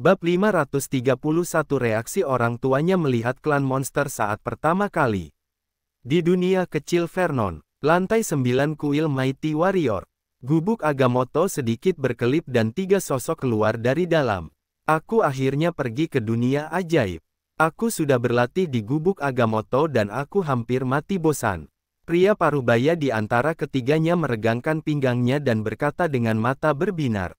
Bab 531 Reaksi orang tuanya melihat klan monster saat pertama kali. Di dunia kecil Vernon, lantai 9 kuil Mighty Warrior. Gubuk Agamotto sedikit berkelip dan tiga sosok keluar dari dalam. Aku akhirnya pergi ke dunia ajaib. Aku sudah berlatih di gubuk Agamotto dan aku hampir mati bosan. Pria paruh baya di antara ketiganya meregangkan pinggangnya dan berkata dengan mata berbinar.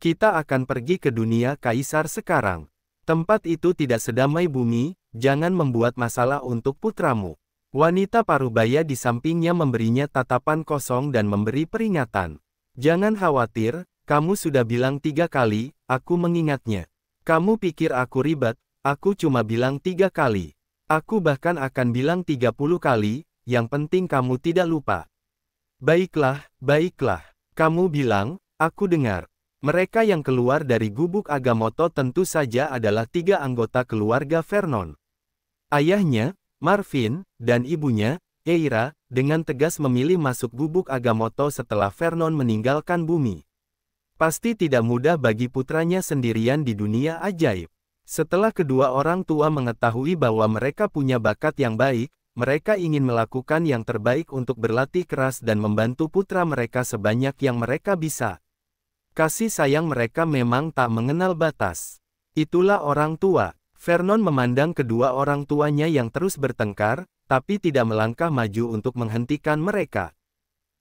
Kita akan pergi ke dunia kaisar sekarang. Tempat itu tidak sedamai bumi, jangan membuat masalah untuk putramu. Wanita parubaya di sampingnya memberinya tatapan kosong dan memberi peringatan. Jangan khawatir, kamu sudah bilang tiga kali, aku mengingatnya. Kamu pikir aku ribet, aku cuma bilang tiga kali. Aku bahkan akan bilang tiga puluh kali, yang penting kamu tidak lupa. Baiklah, baiklah. Kamu bilang, aku dengar. Mereka yang keluar dari gubuk Agamoto tentu saja adalah tiga anggota keluarga Vernon. Ayahnya, Marvin, dan ibunya, Eira, dengan tegas memilih masuk gubuk Agamoto setelah Vernon meninggalkan bumi. Pasti tidak mudah bagi putranya sendirian di dunia ajaib. Setelah kedua orang tua mengetahui bahwa mereka punya bakat yang baik, mereka ingin melakukan yang terbaik untuk berlatih keras dan membantu putra mereka sebanyak yang mereka bisa. Kasih sayang mereka memang tak mengenal batas. Itulah orang tua. Vernon memandang kedua orang tuanya yang terus bertengkar, tapi tidak melangkah maju untuk menghentikan mereka.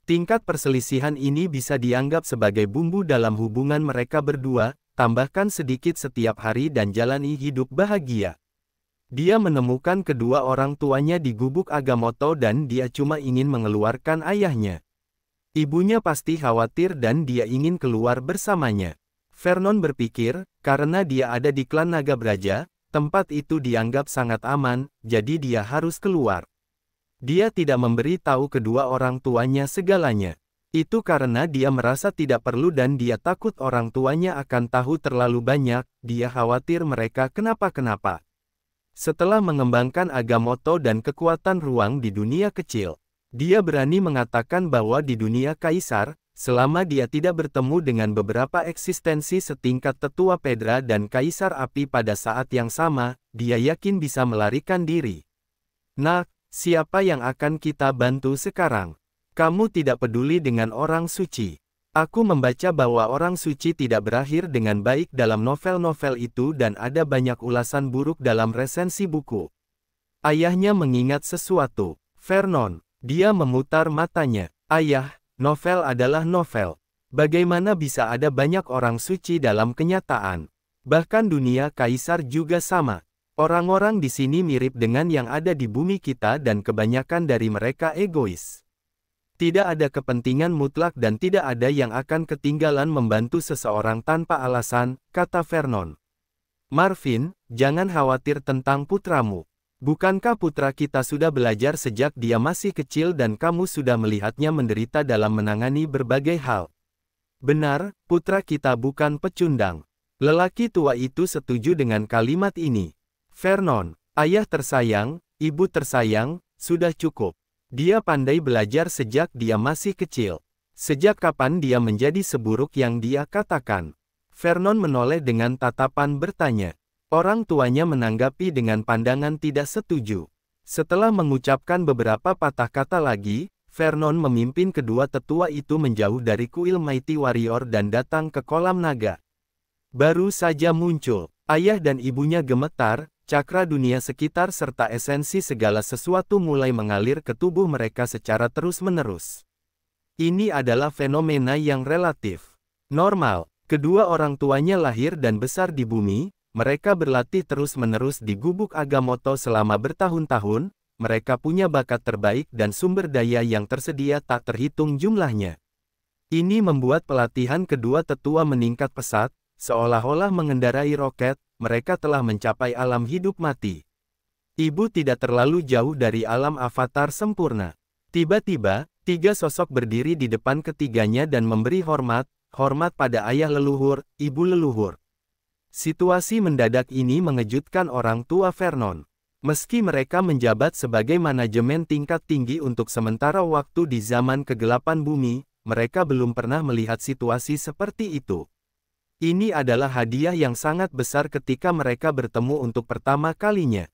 Tingkat perselisihan ini bisa dianggap sebagai bumbu dalam hubungan mereka berdua, tambahkan sedikit setiap hari dan jalani hidup bahagia. Dia menemukan kedua orang tuanya di gubuk agamoto dan dia cuma ingin mengeluarkan ayahnya. Ibunya pasti khawatir dan dia ingin keluar bersamanya. Vernon berpikir, karena dia ada di klan Naga Braja, tempat itu dianggap sangat aman, jadi dia harus keluar. Dia tidak memberi tahu kedua orang tuanya segalanya. Itu karena dia merasa tidak perlu dan dia takut orang tuanya akan tahu terlalu banyak, dia khawatir mereka kenapa-kenapa. Setelah mengembangkan agamoto dan kekuatan ruang di dunia kecil, dia berani mengatakan bahwa di dunia kaisar, selama dia tidak bertemu dengan beberapa eksistensi setingkat tetua Pedra dan kaisar api pada saat yang sama, dia yakin bisa melarikan diri. Nah, siapa yang akan kita bantu sekarang? Kamu tidak peduli dengan orang suci. Aku membaca bahwa orang suci tidak berakhir dengan baik dalam novel-novel itu dan ada banyak ulasan buruk dalam resensi buku. Ayahnya mengingat sesuatu. Vernon, dia memutar matanya. Ayah, novel adalah novel. Bagaimana bisa ada banyak orang suci dalam kenyataan? Bahkan dunia kaisar juga sama. Orang-orang di sini mirip dengan yang ada di bumi kita dan kebanyakan dari mereka egois. Tidak ada kepentingan mutlak dan tidak ada yang akan ketinggalan membantu seseorang tanpa alasan, kata Vernon. Marvin, jangan khawatir tentang putramu. Bukankah putra kita sudah belajar sejak dia masih kecil dan kamu sudah melihatnya menderita dalam menangani berbagai hal? Benar, putra kita bukan pecundang. Lelaki tua itu setuju dengan kalimat ini. Vernon, ayah tersayang, ibu tersayang, sudah cukup. Dia pandai belajar sejak dia masih kecil. Sejak kapan dia menjadi seburuk yang dia katakan? Vernon menoleh dengan tatapan bertanya. Orang tuanya menanggapi dengan pandangan tidak setuju. Setelah mengucapkan beberapa patah kata lagi, Vernon memimpin kedua tetua itu menjauh dari kuil Mighty Warrior dan datang ke kolam naga. Baru saja muncul, ayah dan ibunya gemetar, cakra dunia sekitar serta esensi segala sesuatu mulai mengalir ke tubuh mereka secara terus-menerus. Ini adalah fenomena yang relatif. Normal, kedua orang tuanya lahir dan besar di bumi, mereka berlatih terus-menerus di gubuk agamoto selama bertahun-tahun, mereka punya bakat terbaik dan sumber daya yang tersedia tak terhitung jumlahnya. Ini membuat pelatihan kedua tetua meningkat pesat, seolah-olah mengendarai roket, mereka telah mencapai alam hidup mati. Ibu tidak terlalu jauh dari alam avatar sempurna. Tiba-tiba, tiga sosok berdiri di depan ketiganya dan memberi hormat, hormat pada ayah leluhur, ibu leluhur. Situasi mendadak ini mengejutkan orang tua Vernon. Meski mereka menjabat sebagai manajemen tingkat tinggi untuk sementara waktu di zaman kegelapan bumi, mereka belum pernah melihat situasi seperti itu. Ini adalah hadiah yang sangat besar ketika mereka bertemu untuk pertama kalinya.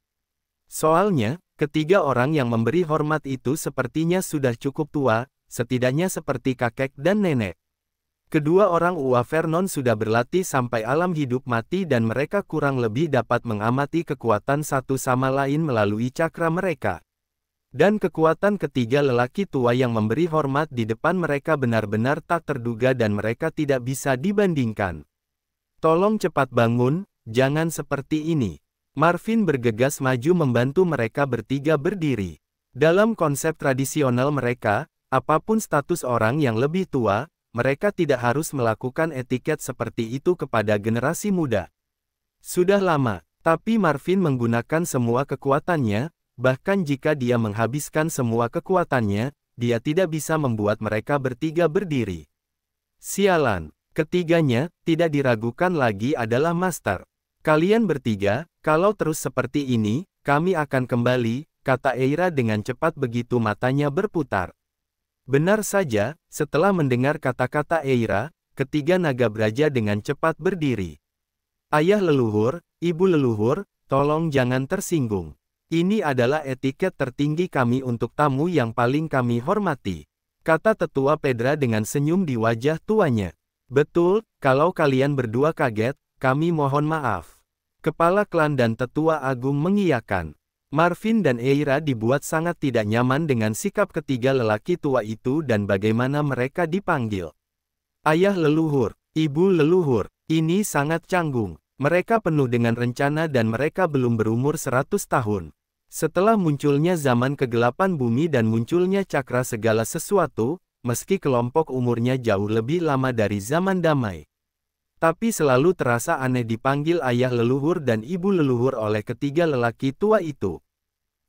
Soalnya, ketiga orang yang memberi hormat itu sepertinya sudah cukup tua, setidaknya seperti kakek dan nenek. Kedua orang Ua Vernon sudah berlatih sampai alam hidup mati dan mereka kurang lebih dapat mengamati kekuatan satu sama lain melalui cakra mereka. Dan kekuatan ketiga lelaki tua yang memberi hormat di depan mereka benar-benar tak terduga dan mereka tidak bisa dibandingkan. Tolong cepat bangun, jangan seperti ini. Marvin bergegas maju membantu mereka bertiga berdiri. Dalam konsep tradisional mereka, apapun status orang yang lebih tua, mereka tidak harus melakukan etiket seperti itu kepada generasi muda. Sudah lama, tapi Marvin menggunakan semua kekuatannya, bahkan jika dia menghabiskan semua kekuatannya, dia tidak bisa membuat mereka bertiga berdiri. Sialan, ketiganya, tidak diragukan lagi adalah master. Kalian bertiga, kalau terus seperti ini, kami akan kembali, kata Eira dengan cepat begitu matanya berputar. Benar saja, setelah mendengar kata-kata Eira, ketiga naga beraja dengan cepat berdiri. Ayah leluhur, ibu leluhur, tolong jangan tersinggung. Ini adalah etiket tertinggi kami untuk tamu yang paling kami hormati. Kata tetua Pedra dengan senyum di wajah tuanya. Betul, kalau kalian berdua kaget, kami mohon maaf. Kepala klan dan tetua agung mengiyakan. Marvin dan Eira dibuat sangat tidak nyaman dengan sikap ketiga lelaki tua itu dan bagaimana mereka dipanggil. Ayah leluhur, ibu leluhur, ini sangat canggung. Mereka penuh dengan rencana dan mereka belum berumur 100 tahun. Setelah munculnya zaman kegelapan bumi dan munculnya cakra segala sesuatu, meski kelompok umurnya jauh lebih lama dari zaman damai. Tapi selalu terasa aneh dipanggil ayah leluhur dan ibu leluhur oleh ketiga lelaki tua itu.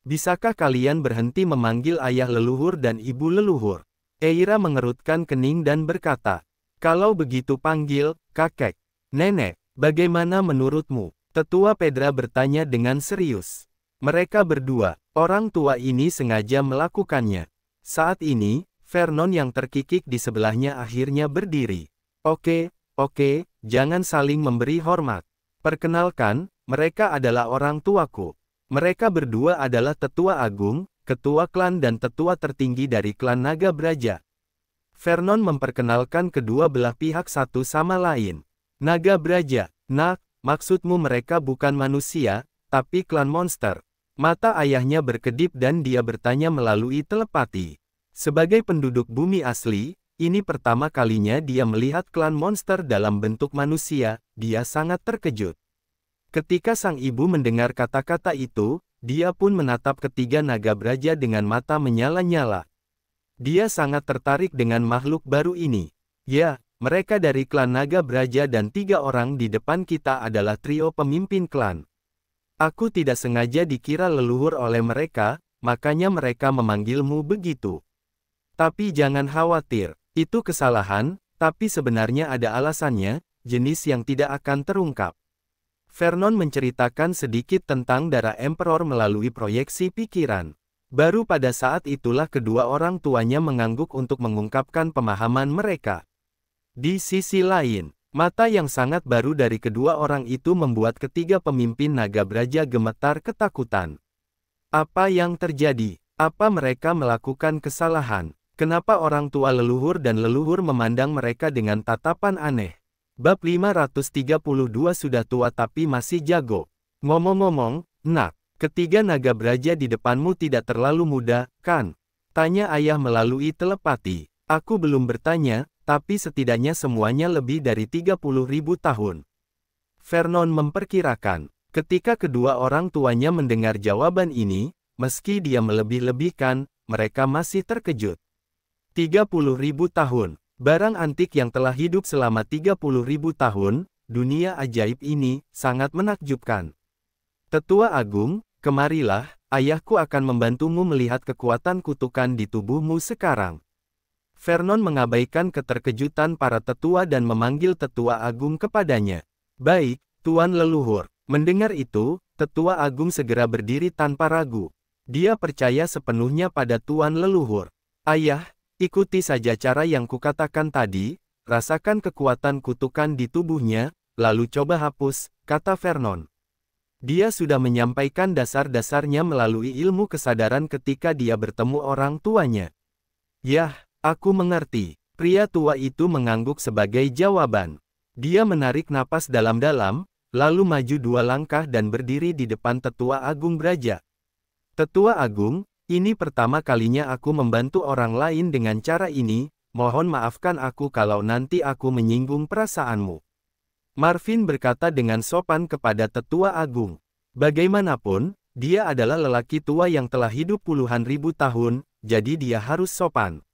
Bisakah kalian berhenti memanggil ayah leluhur dan ibu leluhur? Eira mengerutkan kening dan berkata, Kalau begitu panggil, kakek, nenek, bagaimana menurutmu? Tetua Pedra bertanya dengan serius. Mereka berdua, orang tua ini sengaja melakukannya. Saat ini, Vernon yang terkikik di sebelahnya akhirnya berdiri. Oke, oke, jangan saling memberi hormat. Perkenalkan, mereka adalah orang tuaku. Mereka berdua adalah tetua agung, ketua klan dan tetua tertinggi dari klan Naga Braja. Vernon memperkenalkan kedua belah pihak satu sama lain. Naga Braja, nak, maksudmu mereka bukan manusia, tapi klan monster. Mata ayahnya berkedip dan dia bertanya melalui telepati. Sebagai penduduk bumi asli, ini pertama kalinya dia melihat klan monster dalam bentuk manusia, dia sangat terkejut. Ketika sang ibu mendengar kata-kata itu, dia pun menatap ketiga naga beraja dengan mata menyala-nyala. Dia sangat tertarik dengan makhluk baru ini. Ya, mereka dari klan naga beraja dan tiga orang di depan kita adalah trio pemimpin klan. Aku tidak sengaja dikira leluhur oleh mereka, makanya mereka memanggilmu begitu. Tapi jangan khawatir, itu kesalahan, tapi sebenarnya ada alasannya, jenis yang tidak akan terungkap. Vernon menceritakan sedikit tentang darah Emperor melalui proyeksi pikiran. Baru pada saat itulah kedua orang tuanya mengangguk untuk mengungkapkan pemahaman mereka. Di sisi lain, mata yang sangat baru dari kedua orang itu membuat ketiga pemimpin naga beraja gemetar ketakutan. Apa yang terjadi? Apa mereka melakukan kesalahan? Kenapa orang tua leluhur dan leluhur memandang mereka dengan tatapan aneh? Bab 532 sudah tua tapi masih jago. Ngomong-ngomong, nak, ketiga naga beraja di depanmu tidak terlalu muda, kan? Tanya ayah melalui telepati. Aku belum bertanya, tapi setidaknya semuanya lebih dari 30 ribu tahun. Vernon memperkirakan, ketika kedua orang tuanya mendengar jawaban ini, meski dia melebih-lebihkan, mereka masih terkejut. 30 ribu tahun, Barang antik yang telah hidup selama 30.000 tahun, dunia ajaib ini, sangat menakjubkan. Tetua Agung, kemarilah, ayahku akan membantumu melihat kekuatan kutukan di tubuhmu sekarang. Vernon mengabaikan keterkejutan para tetua dan memanggil tetua agung kepadanya. Baik, Tuan Leluhur. Mendengar itu, tetua agung segera berdiri tanpa ragu. Dia percaya sepenuhnya pada Tuan Leluhur. Ayah, Ikuti saja cara yang kukatakan tadi, rasakan kekuatan kutukan di tubuhnya, lalu coba hapus, kata Vernon. Dia sudah menyampaikan dasar-dasarnya melalui ilmu kesadaran ketika dia bertemu orang tuanya. Yah, aku mengerti. Pria tua itu mengangguk sebagai jawaban. Dia menarik napas dalam-dalam, lalu maju dua langkah dan berdiri di depan Tetua Agung beraja. Tetua Agung, ini pertama kalinya aku membantu orang lain dengan cara ini, mohon maafkan aku kalau nanti aku menyinggung perasaanmu. Marvin berkata dengan sopan kepada tetua agung. Bagaimanapun, dia adalah lelaki tua yang telah hidup puluhan ribu tahun, jadi dia harus sopan.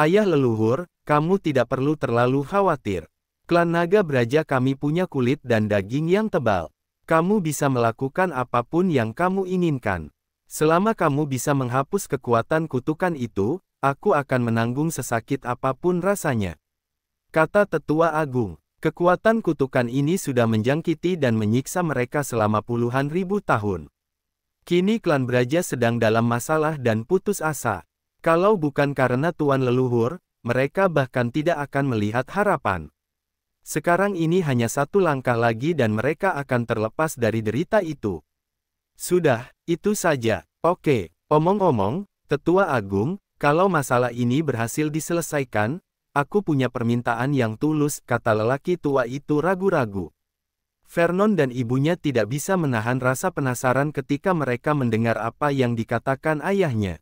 Ayah leluhur, kamu tidak perlu terlalu khawatir. Klan naga beraja kami punya kulit dan daging yang tebal. Kamu bisa melakukan apapun yang kamu inginkan. Selama kamu bisa menghapus kekuatan kutukan itu, aku akan menanggung sesakit apapun rasanya. Kata Tetua Agung, kekuatan kutukan ini sudah menjangkiti dan menyiksa mereka selama puluhan ribu tahun. Kini klan Braja sedang dalam masalah dan putus asa. Kalau bukan karena tuan leluhur, mereka bahkan tidak akan melihat harapan. Sekarang ini hanya satu langkah lagi dan mereka akan terlepas dari derita itu. Sudah, itu saja. Oke, omong-omong, Tetua Agung, kalau masalah ini berhasil diselesaikan, aku punya permintaan yang tulus, kata lelaki tua itu ragu-ragu. Vernon dan ibunya tidak bisa menahan rasa penasaran ketika mereka mendengar apa yang dikatakan ayahnya.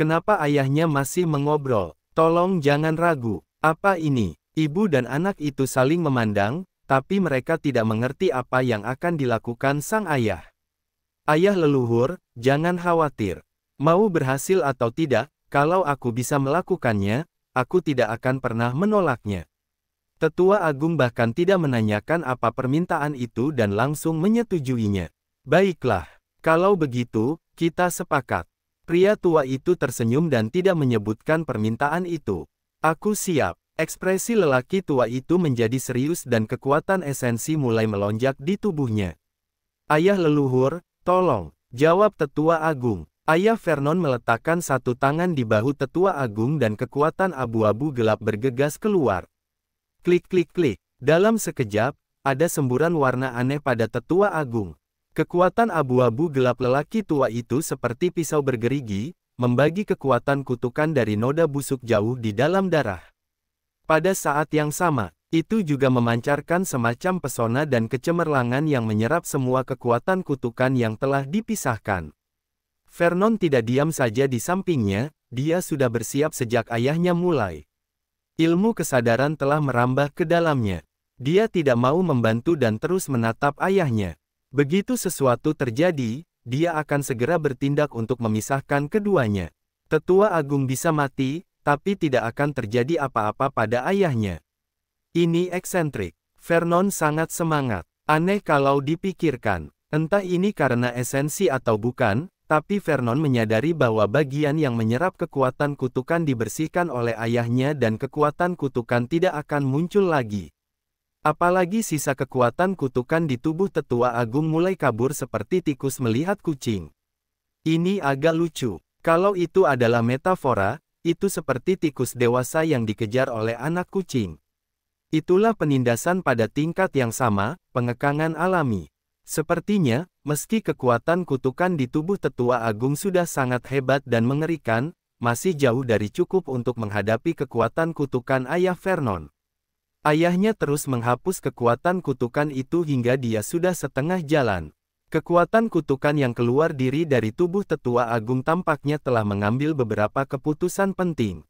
Kenapa ayahnya masih mengobrol? Tolong jangan ragu. Apa ini? Ibu dan anak itu saling memandang, tapi mereka tidak mengerti apa yang akan dilakukan sang ayah. Ayah leluhur, jangan khawatir. Mau berhasil atau tidak, kalau aku bisa melakukannya, aku tidak akan pernah menolaknya. Tetua Agung bahkan tidak menanyakan apa permintaan itu dan langsung menyetujuinya. Baiklah, kalau begitu, kita sepakat. Pria tua itu tersenyum dan tidak menyebutkan permintaan itu. Aku siap. Ekspresi lelaki tua itu menjadi serius dan kekuatan esensi mulai melonjak di tubuhnya. Ayah leluhur, Tolong, jawab tetua agung. Ayah Vernon meletakkan satu tangan di bahu tetua agung dan kekuatan abu-abu gelap bergegas keluar. Klik klik klik. Dalam sekejap, ada semburan warna aneh pada tetua agung. Kekuatan abu-abu gelap lelaki tua itu seperti pisau bergerigi, membagi kekuatan kutukan dari noda busuk jauh di dalam darah. Pada saat yang sama, itu juga memancarkan semacam pesona dan kecemerlangan yang menyerap semua kekuatan kutukan yang telah dipisahkan. Vernon tidak diam saja di sampingnya, dia sudah bersiap sejak ayahnya mulai. Ilmu kesadaran telah merambah ke dalamnya. Dia tidak mau membantu dan terus menatap ayahnya. Begitu sesuatu terjadi, dia akan segera bertindak untuk memisahkan keduanya. Tetua Agung bisa mati, tapi tidak akan terjadi apa-apa pada ayahnya. Ini eksentrik. Vernon sangat semangat. Aneh kalau dipikirkan, entah ini karena esensi atau bukan, tapi Vernon menyadari bahwa bagian yang menyerap kekuatan kutukan dibersihkan oleh ayahnya dan kekuatan kutukan tidak akan muncul lagi. Apalagi sisa kekuatan kutukan di tubuh tetua agung mulai kabur seperti tikus melihat kucing. Ini agak lucu. Kalau itu adalah metafora, itu seperti tikus dewasa yang dikejar oleh anak kucing. Itulah penindasan pada tingkat yang sama, pengekangan alami. Sepertinya, meski kekuatan kutukan di tubuh tetua agung sudah sangat hebat dan mengerikan, masih jauh dari cukup untuk menghadapi kekuatan kutukan ayah Vernon. Ayahnya terus menghapus kekuatan kutukan itu hingga dia sudah setengah jalan. Kekuatan kutukan yang keluar diri dari tubuh tetua agung tampaknya telah mengambil beberapa keputusan penting.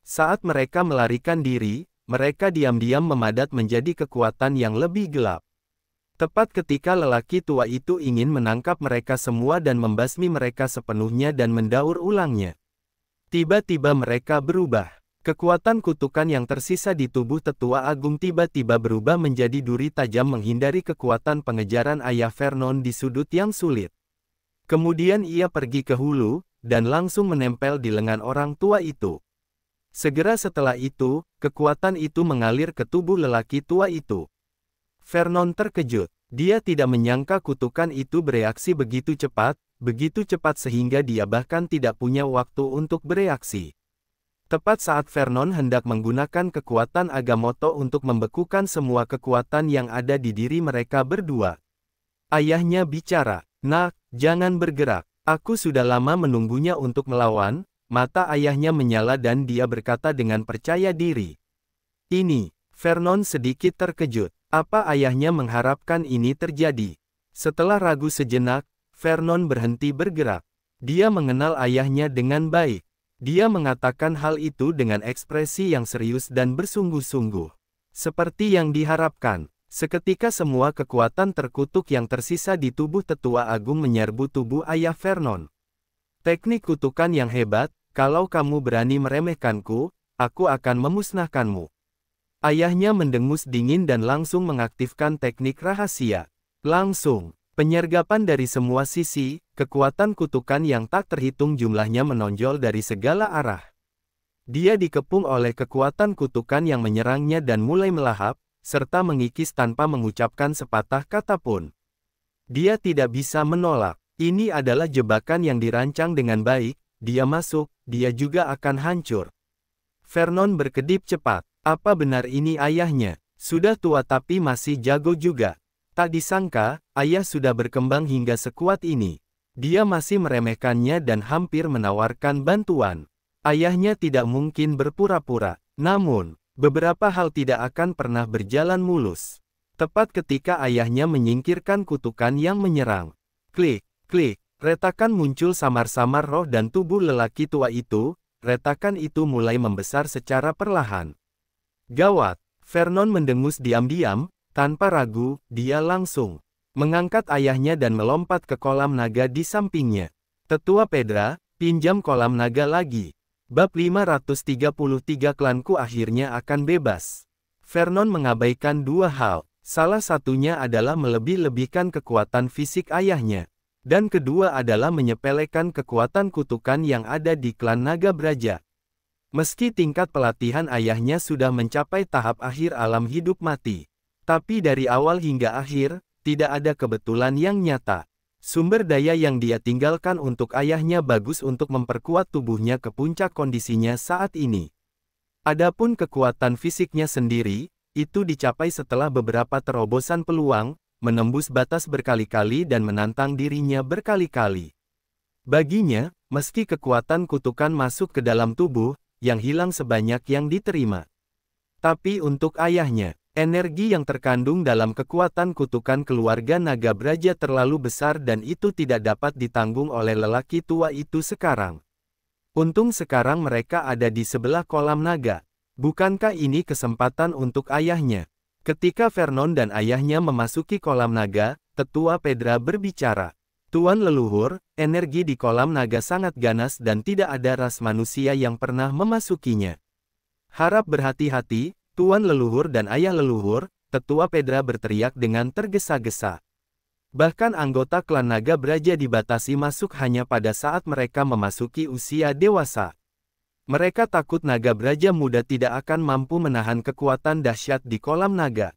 Saat mereka melarikan diri, mereka diam-diam memadat menjadi kekuatan yang lebih gelap. Tepat ketika lelaki tua itu ingin menangkap mereka semua dan membasmi mereka sepenuhnya dan mendaur ulangnya. Tiba-tiba mereka berubah. Kekuatan kutukan yang tersisa di tubuh tetua agung tiba-tiba berubah menjadi duri tajam menghindari kekuatan pengejaran ayah Vernon di sudut yang sulit. Kemudian ia pergi ke hulu, dan langsung menempel di lengan orang tua itu. Segera setelah itu, kekuatan itu mengalir ke tubuh lelaki tua itu. Vernon terkejut. Dia tidak menyangka kutukan itu bereaksi begitu cepat, begitu cepat sehingga dia bahkan tidak punya waktu untuk bereaksi. Tepat saat Vernon hendak menggunakan kekuatan Agamotto untuk membekukan semua kekuatan yang ada di diri mereka berdua. Ayahnya bicara, "Nah, jangan bergerak. Aku sudah lama menunggunya untuk melawan, Mata ayahnya menyala dan dia berkata dengan percaya diri. Ini, Vernon sedikit terkejut. Apa ayahnya mengharapkan ini terjadi? Setelah ragu sejenak, Vernon berhenti bergerak. Dia mengenal ayahnya dengan baik. Dia mengatakan hal itu dengan ekspresi yang serius dan bersungguh-sungguh. Seperti yang diharapkan, seketika semua kekuatan terkutuk yang tersisa di tubuh tetua agung menyerbu tubuh ayah Vernon. Teknik kutukan yang hebat, kalau kamu berani meremehkanku, aku akan memusnahkanmu. Ayahnya mendengus dingin dan langsung mengaktifkan teknik rahasia. Langsung, penyergapan dari semua sisi, kekuatan kutukan yang tak terhitung jumlahnya menonjol dari segala arah. Dia dikepung oleh kekuatan kutukan yang menyerangnya dan mulai melahap, serta mengikis tanpa mengucapkan sepatah kata pun. Dia tidak bisa menolak. Ini adalah jebakan yang dirancang dengan baik, dia masuk, dia juga akan hancur. Vernon berkedip cepat. Apa benar ini ayahnya? Sudah tua tapi masih jago juga. Tak disangka, ayah sudah berkembang hingga sekuat ini. Dia masih meremehkannya dan hampir menawarkan bantuan. Ayahnya tidak mungkin berpura-pura. Namun, beberapa hal tidak akan pernah berjalan mulus. Tepat ketika ayahnya menyingkirkan kutukan yang menyerang. Klik. Klik, retakan muncul samar-samar roh dan tubuh lelaki tua itu, retakan itu mulai membesar secara perlahan. Gawat, Vernon mendengus diam-diam, tanpa ragu, dia langsung mengangkat ayahnya dan melompat ke kolam naga di sampingnya. Tetua Pedra, pinjam kolam naga lagi. Bab 533 klanku akhirnya akan bebas. Vernon mengabaikan dua hal, salah satunya adalah melebih-lebihkan kekuatan fisik ayahnya dan kedua adalah menyepelekan kekuatan kutukan yang ada di klan Naga Braja. Meski tingkat pelatihan ayahnya sudah mencapai tahap akhir alam hidup mati, tapi dari awal hingga akhir, tidak ada kebetulan yang nyata. Sumber daya yang dia tinggalkan untuk ayahnya bagus untuk memperkuat tubuhnya ke puncak kondisinya saat ini. Adapun kekuatan fisiknya sendiri, itu dicapai setelah beberapa terobosan peluang, menembus batas berkali-kali dan menantang dirinya berkali-kali. Baginya, meski kekuatan kutukan masuk ke dalam tubuh, yang hilang sebanyak yang diterima. Tapi untuk ayahnya, energi yang terkandung dalam kekuatan kutukan keluarga naga braja terlalu besar dan itu tidak dapat ditanggung oleh lelaki tua itu sekarang. Untung sekarang mereka ada di sebelah kolam naga. Bukankah ini kesempatan untuk ayahnya? Ketika Vernon dan ayahnya memasuki kolam naga, tetua Pedra berbicara. Tuan leluhur, energi di kolam naga sangat ganas dan tidak ada ras manusia yang pernah memasukinya. Harap berhati-hati, Tuan leluhur dan ayah leluhur, tetua Pedra berteriak dengan tergesa-gesa. Bahkan anggota klan naga beraja dibatasi masuk hanya pada saat mereka memasuki usia dewasa. Mereka takut naga beraja muda tidak akan mampu menahan kekuatan dahsyat di kolam naga.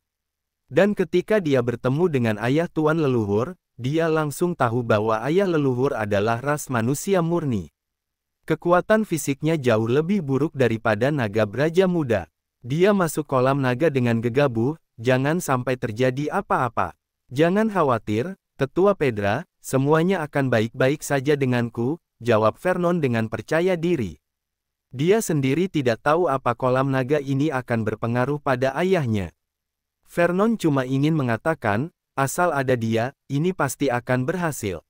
Dan ketika dia bertemu dengan ayah tuan leluhur, dia langsung tahu bahwa ayah leluhur adalah ras manusia murni. Kekuatan fisiknya jauh lebih buruk daripada naga beraja muda. Dia masuk kolam naga dengan gegabah, jangan sampai terjadi apa-apa. Jangan khawatir, Tetua Pedra, semuanya akan baik-baik saja denganku, jawab Vernon dengan percaya diri. Dia sendiri tidak tahu apa kolam naga ini akan berpengaruh pada ayahnya. Vernon cuma ingin mengatakan, asal ada dia, ini pasti akan berhasil.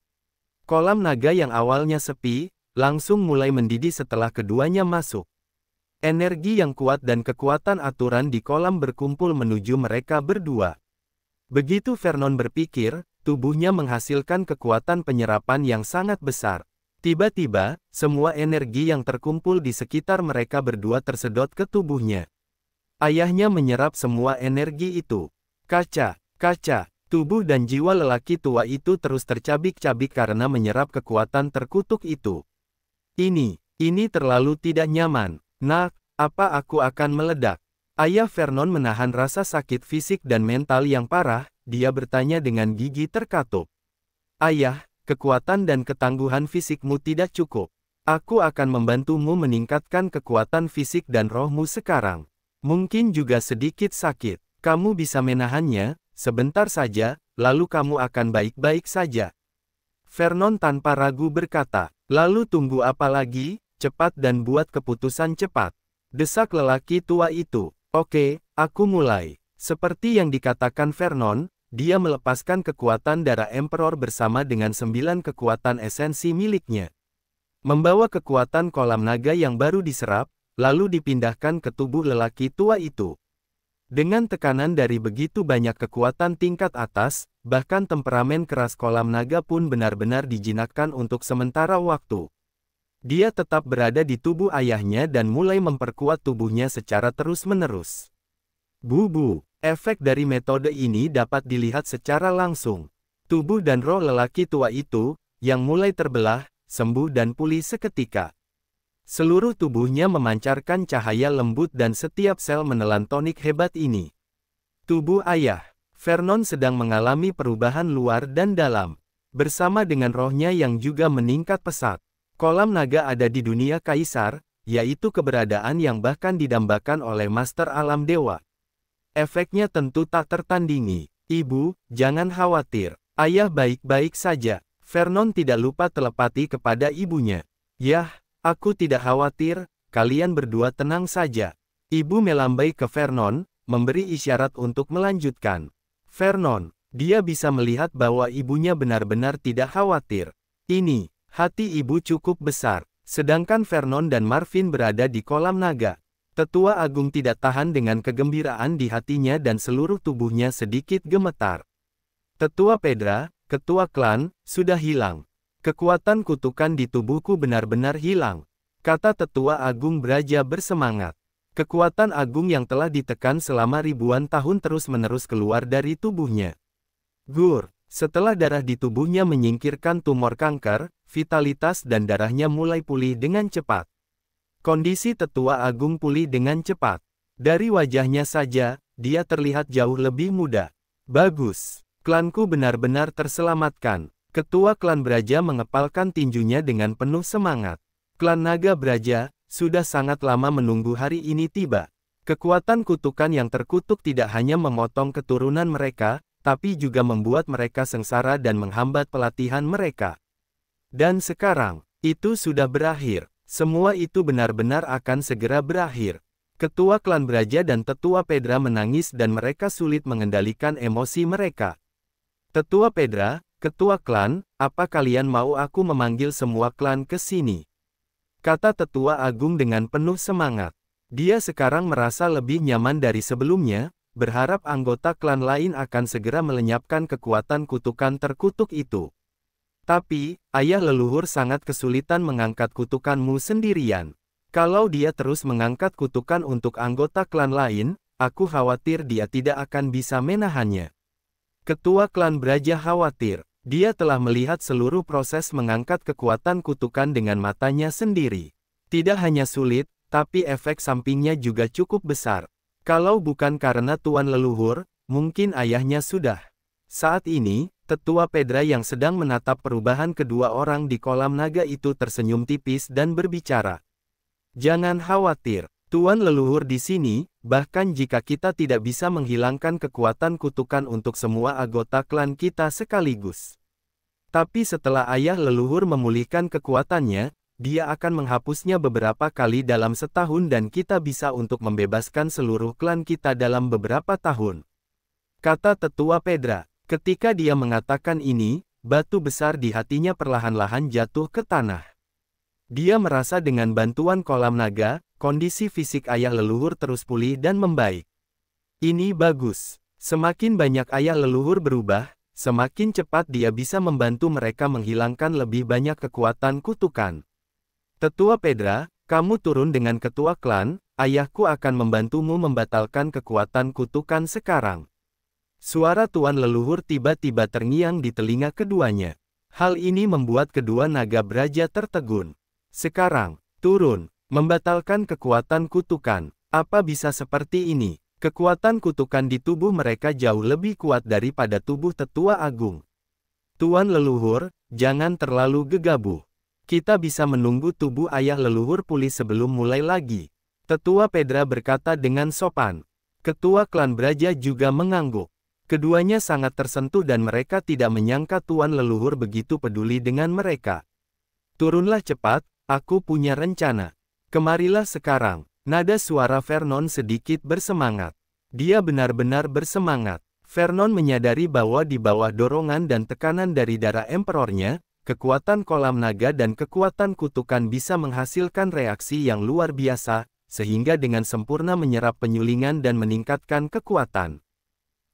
Kolam naga yang awalnya sepi, langsung mulai mendidih setelah keduanya masuk. Energi yang kuat dan kekuatan aturan di kolam berkumpul menuju mereka berdua. Begitu Vernon berpikir, tubuhnya menghasilkan kekuatan penyerapan yang sangat besar. Tiba-tiba, semua energi yang terkumpul di sekitar mereka berdua tersedot ke tubuhnya. Ayahnya menyerap semua energi itu. Kaca, kaca, tubuh dan jiwa lelaki tua itu terus tercabik-cabik karena menyerap kekuatan terkutuk itu. Ini, ini terlalu tidak nyaman. Nah, apa aku akan meledak? Ayah Vernon menahan rasa sakit fisik dan mental yang parah, dia bertanya dengan gigi terkatup. Ayah, kekuatan dan ketangguhan fisikmu tidak cukup. Aku akan membantumu meningkatkan kekuatan fisik dan rohmu sekarang. Mungkin juga sedikit sakit. Kamu bisa menahannya, sebentar saja, lalu kamu akan baik-baik saja. Vernon tanpa ragu berkata, lalu tunggu apa lagi, cepat dan buat keputusan cepat. Desak lelaki tua itu, oke, aku mulai. Seperti yang dikatakan Vernon, dia melepaskan kekuatan darah Emperor bersama dengan sembilan kekuatan esensi miliknya. Membawa kekuatan kolam naga yang baru diserap, lalu dipindahkan ke tubuh lelaki tua itu. Dengan tekanan dari begitu banyak kekuatan tingkat atas, bahkan temperamen keras kolam naga pun benar-benar dijinakkan untuk sementara waktu. Dia tetap berada di tubuh ayahnya dan mulai memperkuat tubuhnya secara terus-menerus. Bubu, efek dari metode ini dapat dilihat secara langsung. Tubuh dan roh lelaki tua itu, yang mulai terbelah, sembuh dan pulih seketika. Seluruh tubuhnya memancarkan cahaya lembut dan setiap sel menelan tonik hebat ini. Tubuh ayah, Vernon sedang mengalami perubahan luar dan dalam. Bersama dengan rohnya yang juga meningkat pesat. Kolam naga ada di dunia kaisar, yaitu keberadaan yang bahkan didambakan oleh Master Alam Dewa. Efeknya tentu tak tertandingi. Ibu, jangan khawatir. Ayah baik-baik saja. Vernon tidak lupa telepati kepada ibunya. Yah, aku tidak khawatir, kalian berdua tenang saja. Ibu melambai ke Vernon, memberi isyarat untuk melanjutkan. Vernon, dia bisa melihat bahwa ibunya benar-benar tidak khawatir. Ini, hati ibu cukup besar. Sedangkan Vernon dan Marvin berada di kolam naga. Tetua Agung tidak tahan dengan kegembiraan di hatinya dan seluruh tubuhnya sedikit gemetar. Tetua Pedra, ketua klan, sudah hilang. Kekuatan kutukan di tubuhku benar-benar hilang. Kata Tetua Agung Braja bersemangat. Kekuatan agung yang telah ditekan selama ribuan tahun terus-menerus keluar dari tubuhnya. Gur, setelah darah di tubuhnya menyingkirkan tumor kanker, vitalitas dan darahnya mulai pulih dengan cepat. Kondisi tetua Agung pulih dengan cepat. Dari wajahnya saja, dia terlihat jauh lebih muda. Bagus. Klanku benar-benar terselamatkan. Ketua klan Braja mengepalkan tinjunya dengan penuh semangat. Klan Naga Braja, sudah sangat lama menunggu hari ini tiba. Kekuatan kutukan yang terkutuk tidak hanya memotong keturunan mereka, tapi juga membuat mereka sengsara dan menghambat pelatihan mereka. Dan sekarang, itu sudah berakhir. Semua itu benar-benar akan segera berakhir. Ketua klan Braja dan Tetua Pedra menangis dan mereka sulit mengendalikan emosi mereka. Tetua Pedra, Ketua klan, apa kalian mau aku memanggil semua klan ke sini? Kata Tetua Agung dengan penuh semangat. Dia sekarang merasa lebih nyaman dari sebelumnya, berharap anggota klan lain akan segera melenyapkan kekuatan kutukan terkutuk itu. Tapi, ayah leluhur sangat kesulitan mengangkat kutukanmu sendirian. Kalau dia terus mengangkat kutukan untuk anggota klan lain, aku khawatir dia tidak akan bisa menahannya. Ketua klan Braja khawatir, dia telah melihat seluruh proses mengangkat kekuatan kutukan dengan matanya sendiri. Tidak hanya sulit, tapi efek sampingnya juga cukup besar. Kalau bukan karena tuan leluhur, mungkin ayahnya sudah. Saat ini, Tetua Pedra yang sedang menatap perubahan kedua orang di kolam naga itu tersenyum tipis dan berbicara. Jangan khawatir, Tuan leluhur di sini, bahkan jika kita tidak bisa menghilangkan kekuatan kutukan untuk semua anggota klan kita sekaligus. Tapi setelah ayah leluhur memulihkan kekuatannya, dia akan menghapusnya beberapa kali dalam setahun dan kita bisa untuk membebaskan seluruh klan kita dalam beberapa tahun. Kata Tetua Pedra, Ketika dia mengatakan ini, batu besar di hatinya perlahan-lahan jatuh ke tanah. Dia merasa dengan bantuan kolam naga, kondisi fisik ayah leluhur terus pulih dan membaik. Ini bagus. Semakin banyak ayah leluhur berubah, semakin cepat dia bisa membantu mereka menghilangkan lebih banyak kekuatan kutukan. Tetua Pedra, kamu turun dengan ketua klan, ayahku akan membantumu membatalkan kekuatan kutukan sekarang. Suara tuan leluhur tiba-tiba terngiang di telinga keduanya. Hal ini membuat kedua naga beraja tertegun. Sekarang, turun, membatalkan kekuatan kutukan. Apa bisa seperti ini? Kekuatan kutukan di tubuh mereka jauh lebih kuat daripada tubuh tetua agung. Tuan leluhur, jangan terlalu gegabah. Kita bisa menunggu tubuh ayah leluhur pulih sebelum mulai lagi. Tetua Pedra berkata dengan sopan. Ketua klan Braja juga mengangguk. Keduanya sangat tersentuh dan mereka tidak menyangka tuan leluhur begitu peduli dengan mereka. Turunlah cepat, aku punya rencana. Kemarilah sekarang. Nada suara Vernon sedikit bersemangat. Dia benar-benar bersemangat. Vernon menyadari bahwa di bawah dorongan dan tekanan dari darah emperornya, kekuatan kolam naga dan kekuatan kutukan bisa menghasilkan reaksi yang luar biasa, sehingga dengan sempurna menyerap penyulingan dan meningkatkan kekuatan.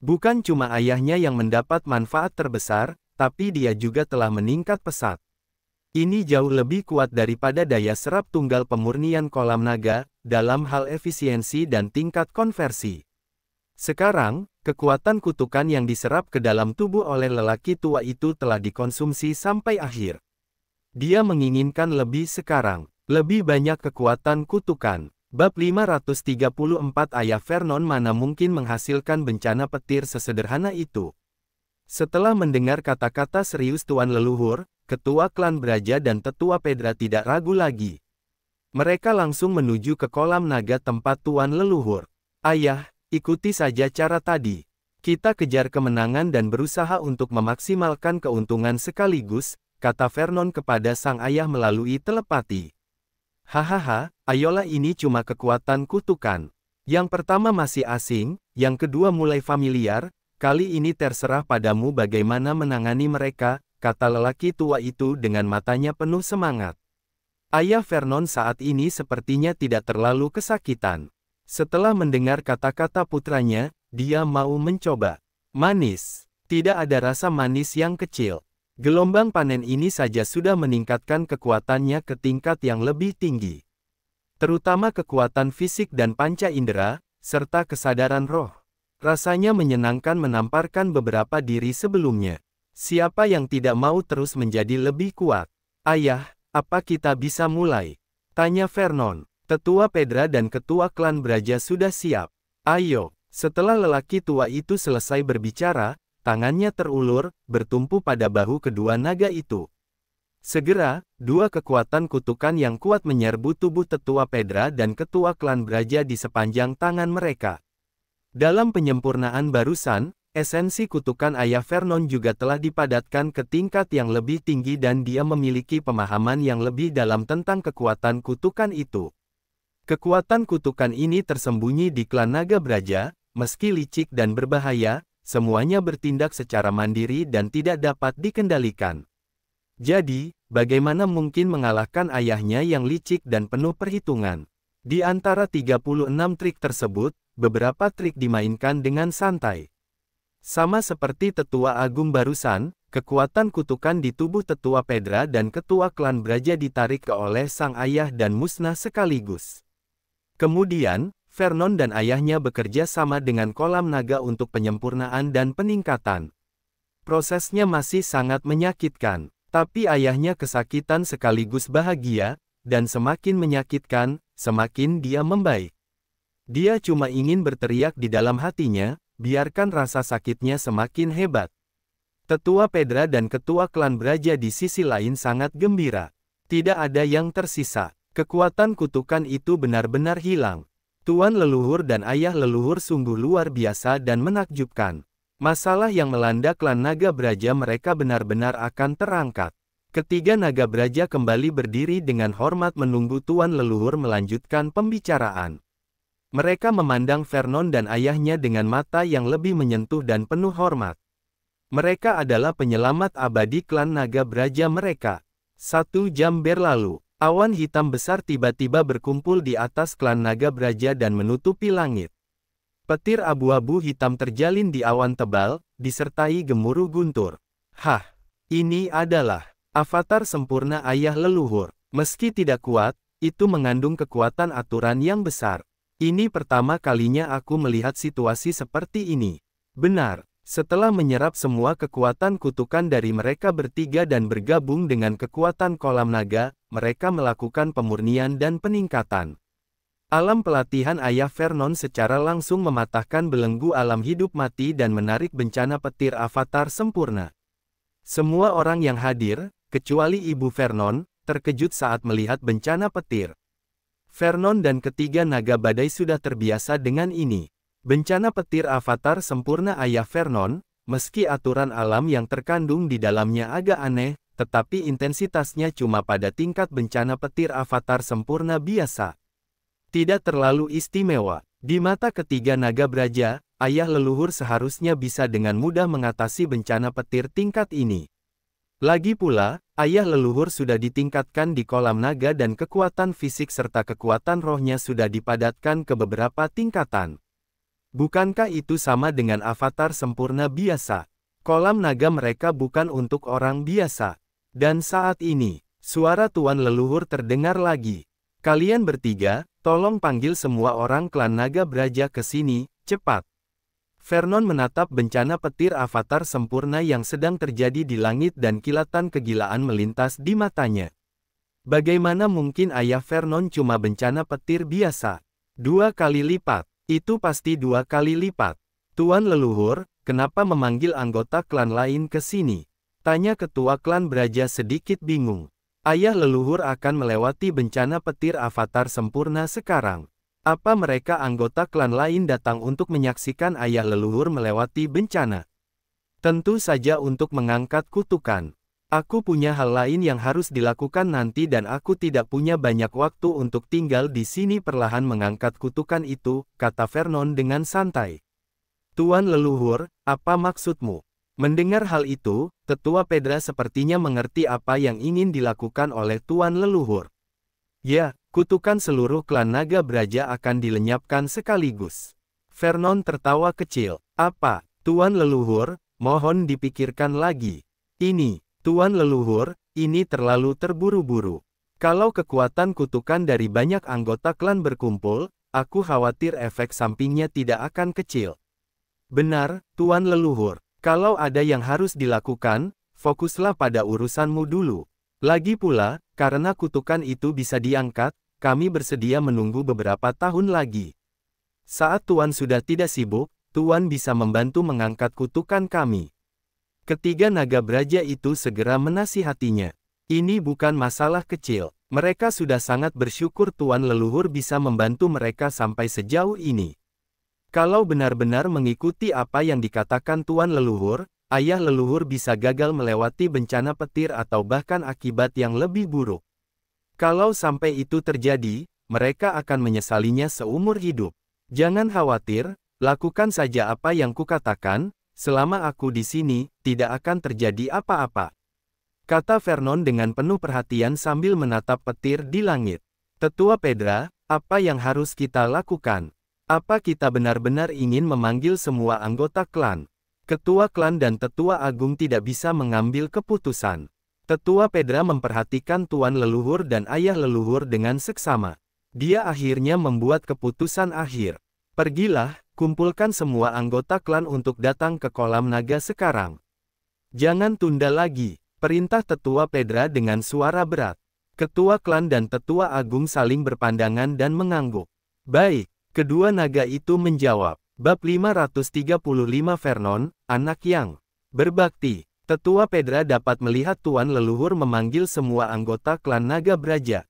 Bukan cuma ayahnya yang mendapat manfaat terbesar, tapi dia juga telah meningkat pesat. Ini jauh lebih kuat daripada daya serap tunggal pemurnian kolam naga, dalam hal efisiensi dan tingkat konversi. Sekarang, kekuatan kutukan yang diserap ke dalam tubuh oleh lelaki tua itu telah dikonsumsi sampai akhir. Dia menginginkan lebih sekarang, lebih banyak kekuatan kutukan. Bab 534 Ayah Vernon mana mungkin menghasilkan bencana petir sesederhana itu. Setelah mendengar kata-kata serius Tuan Leluhur, Ketua Klan Braja dan Tetua Pedra tidak ragu lagi. Mereka langsung menuju ke kolam naga tempat Tuan Leluhur. Ayah, ikuti saja cara tadi. Kita kejar kemenangan dan berusaha untuk memaksimalkan keuntungan sekaligus, kata Vernon kepada sang ayah melalui telepati. Hahaha, ayolah ini cuma kekuatan kutukan. Yang pertama masih asing, yang kedua mulai familiar, kali ini terserah padamu bagaimana menangani mereka, kata lelaki tua itu dengan matanya penuh semangat. Ayah Vernon saat ini sepertinya tidak terlalu kesakitan. Setelah mendengar kata-kata putranya, dia mau mencoba. Manis. Tidak ada rasa manis yang kecil. Gelombang panen ini saja sudah meningkatkan kekuatannya ke tingkat yang lebih tinggi. Terutama kekuatan fisik dan panca indera, serta kesadaran roh. Rasanya menyenangkan menamparkan beberapa diri sebelumnya. Siapa yang tidak mau terus menjadi lebih kuat? Ayah, apa kita bisa mulai? Tanya Vernon. Tetua Pedra dan ketua klan Braja sudah siap. Ayo, setelah lelaki tua itu selesai berbicara, Tangannya terulur, bertumpu pada bahu kedua naga itu. Segera, dua kekuatan kutukan yang kuat menyerbu tubuh tetua Pedra dan ketua klan Braja di sepanjang tangan mereka. Dalam penyempurnaan barusan, esensi kutukan ayah Vernon juga telah dipadatkan ke tingkat yang lebih tinggi dan dia memiliki pemahaman yang lebih dalam tentang kekuatan kutukan itu. Kekuatan kutukan ini tersembunyi di klan naga Braja, meski licik dan berbahaya, semuanya bertindak secara mandiri dan tidak dapat dikendalikan. Jadi, bagaimana mungkin mengalahkan ayahnya yang licik dan penuh perhitungan? Di antara 36 trik tersebut, beberapa trik dimainkan dengan santai. Sama seperti tetua agung barusan, kekuatan kutukan di tubuh tetua Pedra dan ketua klan Braja ditarik ke oleh sang ayah dan musnah sekaligus. Kemudian, Vernon dan ayahnya bekerja sama dengan kolam naga untuk penyempurnaan dan peningkatan. Prosesnya masih sangat menyakitkan, tapi ayahnya kesakitan sekaligus bahagia, dan semakin menyakitkan, semakin dia membaik. Dia cuma ingin berteriak di dalam hatinya, biarkan rasa sakitnya semakin hebat. Tetua Pedra dan ketua klan Braja di sisi lain sangat gembira. Tidak ada yang tersisa. Kekuatan kutukan itu benar-benar hilang. Tuan leluhur dan ayah leluhur sungguh luar biasa dan menakjubkan. Masalah yang melanda klan Naga Beraja mereka benar-benar akan terangkat. Ketiga Naga Beraja kembali berdiri dengan hormat menunggu Tuan leluhur melanjutkan pembicaraan. Mereka memandang Vernon dan ayahnya dengan mata yang lebih menyentuh dan penuh hormat. Mereka adalah penyelamat abadi klan Naga Beraja mereka. Satu jam berlalu, Awan hitam besar tiba-tiba berkumpul di atas klan naga beraja dan menutupi langit. Petir abu-abu hitam terjalin di awan tebal, disertai gemuruh guntur. Hah, ini adalah avatar sempurna ayah leluhur. Meski tidak kuat, itu mengandung kekuatan aturan yang besar. Ini pertama kalinya aku melihat situasi seperti ini. Benar, setelah menyerap semua kekuatan kutukan dari mereka bertiga dan bergabung dengan kekuatan kolam naga, mereka melakukan pemurnian dan peningkatan. Alam pelatihan ayah Vernon secara langsung mematahkan belenggu alam hidup mati dan menarik bencana petir avatar sempurna. Semua orang yang hadir, kecuali ibu Vernon, terkejut saat melihat bencana petir. Vernon dan ketiga naga badai sudah terbiasa dengan ini. Bencana petir avatar sempurna ayah Vernon, meski aturan alam yang terkandung di dalamnya agak aneh, tetapi intensitasnya cuma pada tingkat bencana petir avatar sempurna biasa. Tidak terlalu istimewa. Di mata ketiga naga beraja, ayah leluhur seharusnya bisa dengan mudah mengatasi bencana petir tingkat ini. Lagi pula, ayah leluhur sudah ditingkatkan di kolam naga dan kekuatan fisik serta kekuatan rohnya sudah dipadatkan ke beberapa tingkatan. Bukankah itu sama dengan avatar sempurna biasa? Kolam naga mereka bukan untuk orang biasa. Dan saat ini, suara tuan leluhur terdengar lagi. Kalian bertiga, tolong panggil semua orang klan naga beraja ke sini, cepat. Vernon menatap bencana petir avatar sempurna yang sedang terjadi di langit dan kilatan kegilaan melintas di matanya. Bagaimana mungkin ayah Vernon cuma bencana petir biasa? Dua kali lipat, itu pasti dua kali lipat. Tuan leluhur, kenapa memanggil anggota klan lain ke sini? Tanya ketua klan Braja sedikit bingung. Ayah leluhur akan melewati bencana petir avatar sempurna sekarang. Apa mereka anggota klan lain datang untuk menyaksikan ayah leluhur melewati bencana? Tentu saja untuk mengangkat kutukan. Aku punya hal lain yang harus dilakukan nanti dan aku tidak punya banyak waktu untuk tinggal di sini perlahan mengangkat kutukan itu, kata Vernon dengan santai. Tuan leluhur, apa maksudmu? Mendengar hal itu, tetua Pedra sepertinya mengerti apa yang ingin dilakukan oleh Tuan Leluhur. Ya, kutukan seluruh klan naga beraja akan dilenyapkan sekaligus. Vernon tertawa kecil. Apa, Tuan Leluhur, mohon dipikirkan lagi. Ini, Tuan Leluhur, ini terlalu terburu-buru. Kalau kekuatan kutukan dari banyak anggota klan berkumpul, aku khawatir efek sampingnya tidak akan kecil. Benar, Tuan Leluhur. Kalau ada yang harus dilakukan, fokuslah pada urusanmu dulu. Lagi pula, karena kutukan itu bisa diangkat, kami bersedia menunggu beberapa tahun lagi. Saat Tuan sudah tidak sibuk, Tuan bisa membantu mengangkat kutukan kami. Ketiga naga beraja itu segera menasihatinya. Ini bukan masalah kecil. Mereka sudah sangat bersyukur Tuan Leluhur bisa membantu mereka sampai sejauh ini. Kalau benar-benar mengikuti apa yang dikatakan Tuan Leluhur, ayah leluhur bisa gagal melewati bencana petir atau bahkan akibat yang lebih buruk. Kalau sampai itu terjadi, mereka akan menyesalinya seumur hidup. Jangan khawatir, lakukan saja apa yang kukatakan, selama aku di sini, tidak akan terjadi apa-apa. Kata Vernon dengan penuh perhatian sambil menatap petir di langit. Tetua Pedra, apa yang harus kita lakukan? Apa kita benar-benar ingin memanggil semua anggota klan? Ketua klan dan tetua agung tidak bisa mengambil keputusan. Tetua Pedra memperhatikan tuan leluhur dan ayah leluhur dengan seksama. Dia akhirnya membuat keputusan akhir. Pergilah, kumpulkan semua anggota klan untuk datang ke kolam naga sekarang. Jangan tunda lagi, perintah tetua Pedra dengan suara berat. Ketua klan dan tetua agung saling berpandangan dan mengangguk. Baik, Kedua naga itu menjawab, Bab 535 Vernon, anak yang berbakti, tetua Pedra dapat melihat Tuan Leluhur memanggil semua anggota klan naga beraja.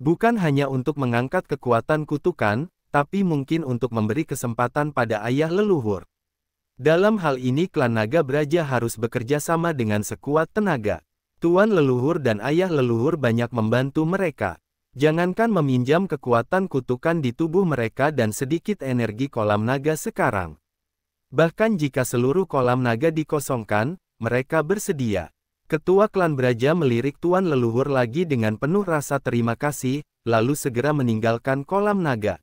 Bukan hanya untuk mengangkat kekuatan kutukan, tapi mungkin untuk memberi kesempatan pada ayah leluhur. Dalam hal ini klan naga beraja harus bekerja sama dengan sekuat tenaga. Tuan leluhur dan ayah leluhur banyak membantu mereka. Jangankan meminjam kekuatan kutukan di tubuh mereka dan sedikit energi kolam naga sekarang. Bahkan jika seluruh kolam naga dikosongkan, mereka bersedia. Ketua klan Braja melirik tuan leluhur lagi dengan penuh rasa terima kasih, lalu segera meninggalkan kolam naga.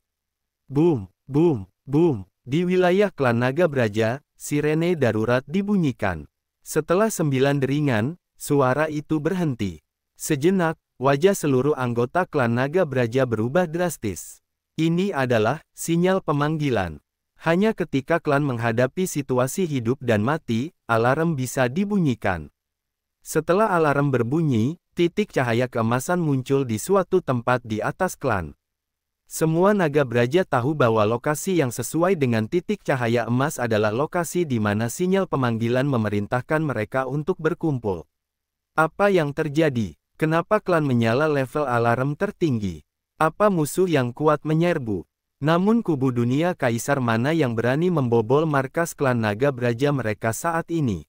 Boom, boom, boom, di wilayah klan naga Braja, sirene darurat dibunyikan. Setelah sembilan deringan, suara itu berhenti. Sejenak, Wajah seluruh anggota klan Naga beraja berubah drastis. Ini adalah sinyal pemanggilan. Hanya ketika klan menghadapi situasi hidup dan mati, alarm bisa dibunyikan. Setelah alarm berbunyi, titik cahaya keemasan muncul di suatu tempat di atas klan. Semua naga beraja tahu bahwa lokasi yang sesuai dengan titik cahaya emas adalah lokasi di mana sinyal pemanggilan memerintahkan mereka untuk berkumpul. Apa yang terjadi? Kenapa klan menyala level alarm tertinggi? Apa musuh yang kuat menyerbu? Namun kubu dunia kaisar mana yang berani membobol markas klan naga beraja mereka saat ini?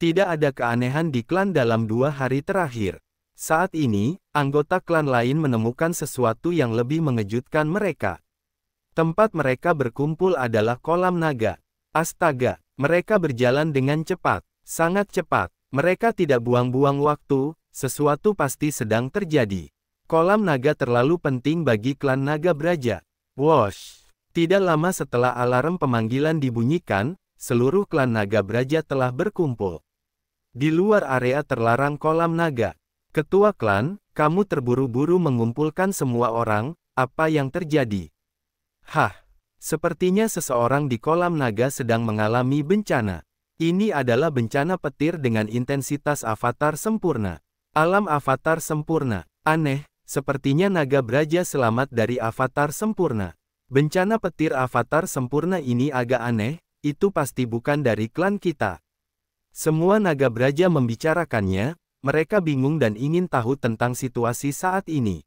Tidak ada keanehan di klan dalam dua hari terakhir. Saat ini, anggota klan lain menemukan sesuatu yang lebih mengejutkan mereka. Tempat mereka berkumpul adalah kolam naga. Astaga, mereka berjalan dengan cepat, sangat cepat. Mereka tidak buang-buang waktu, sesuatu pasti sedang terjadi. Kolam naga terlalu penting bagi klan naga beraja. Wash. Tidak lama setelah alarm pemanggilan dibunyikan, seluruh klan naga beraja telah berkumpul. Di luar area terlarang kolam naga. Ketua klan, kamu terburu-buru mengumpulkan semua orang, apa yang terjadi? Hah, sepertinya seseorang di kolam naga sedang mengalami bencana. Ini adalah bencana petir dengan intensitas avatar sempurna. Alam avatar sempurna. Aneh, sepertinya naga beraja selamat dari avatar sempurna. Bencana petir avatar sempurna ini agak aneh, itu pasti bukan dari klan kita. Semua naga beraja membicarakannya, mereka bingung dan ingin tahu tentang situasi saat ini.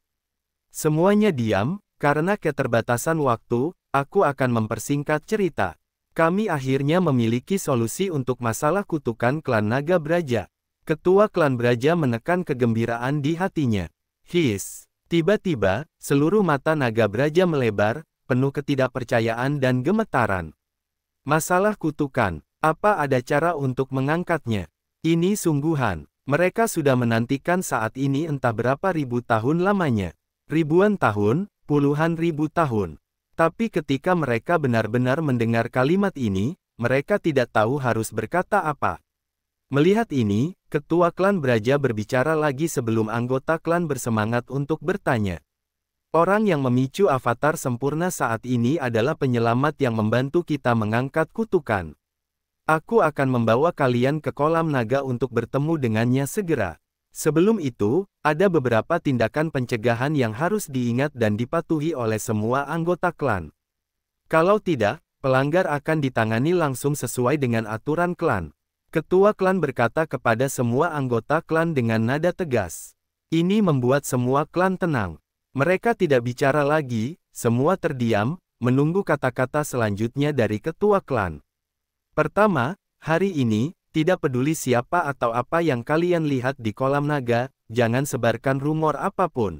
Semuanya diam, karena keterbatasan waktu, aku akan mempersingkat cerita. Kami akhirnya memiliki solusi untuk masalah kutukan klan naga beraja. Ketua klan Braja menekan kegembiraan di hatinya. His. Tiba-tiba, seluruh mata naga Braja melebar, penuh ketidakpercayaan dan gemetaran. Masalah kutukan, apa ada cara untuk mengangkatnya? Ini sungguhan. Mereka sudah menantikan saat ini entah berapa ribu tahun lamanya. Ribuan tahun, puluhan ribu tahun. Tapi ketika mereka benar-benar mendengar kalimat ini, mereka tidak tahu harus berkata apa. Melihat ini, ketua klan Braja berbicara lagi sebelum anggota klan bersemangat untuk bertanya. Orang yang memicu avatar sempurna saat ini adalah penyelamat yang membantu kita mengangkat kutukan. Aku akan membawa kalian ke kolam naga untuk bertemu dengannya segera. Sebelum itu, ada beberapa tindakan pencegahan yang harus diingat dan dipatuhi oleh semua anggota klan. Kalau tidak, pelanggar akan ditangani langsung sesuai dengan aturan klan. Ketua klan berkata kepada semua anggota klan dengan nada tegas. Ini membuat semua klan tenang. Mereka tidak bicara lagi, semua terdiam, menunggu kata-kata selanjutnya dari ketua klan. Pertama, hari ini, tidak peduli siapa atau apa yang kalian lihat di kolam naga, jangan sebarkan rumor apapun.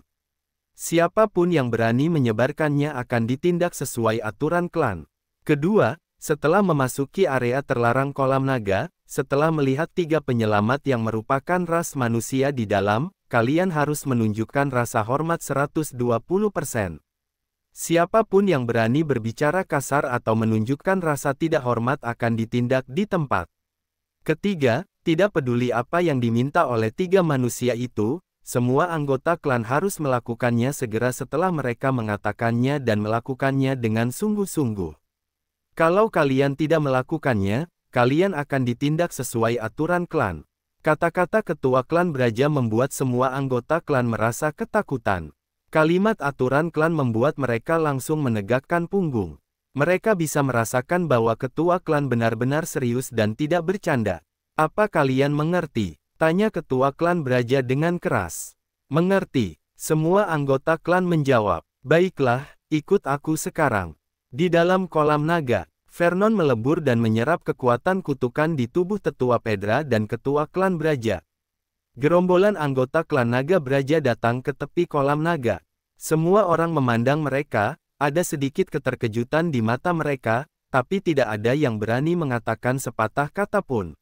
Siapapun yang berani menyebarkannya akan ditindak sesuai aturan klan. Kedua, setelah memasuki area terlarang kolam naga, setelah melihat tiga penyelamat yang merupakan ras manusia di dalam, kalian harus menunjukkan rasa hormat 120%. Siapapun yang berani berbicara kasar atau menunjukkan rasa tidak hormat akan ditindak di tempat. Ketiga, tidak peduli apa yang diminta oleh tiga manusia itu, semua anggota klan harus melakukannya segera setelah mereka mengatakannya dan melakukannya dengan sungguh-sungguh. Kalau kalian tidak melakukannya, kalian akan ditindak sesuai aturan klan. Kata-kata ketua klan Braja membuat semua anggota klan merasa ketakutan. Kalimat aturan klan membuat mereka langsung menegakkan punggung. Mereka bisa merasakan bahwa ketua klan benar-benar serius dan tidak bercanda. Apa kalian mengerti? Tanya ketua klan Braja dengan keras. Mengerti, semua anggota klan menjawab, Baiklah, ikut aku sekarang. Di dalam kolam naga, Vernon melebur dan menyerap kekuatan kutukan di tubuh tetua Pedra dan ketua klan Braja. Gerombolan anggota klan Naga Braja datang ke tepi kolam naga. Semua orang memandang mereka, ada sedikit keterkejutan di mata mereka, tapi tidak ada yang berani mengatakan sepatah kata pun.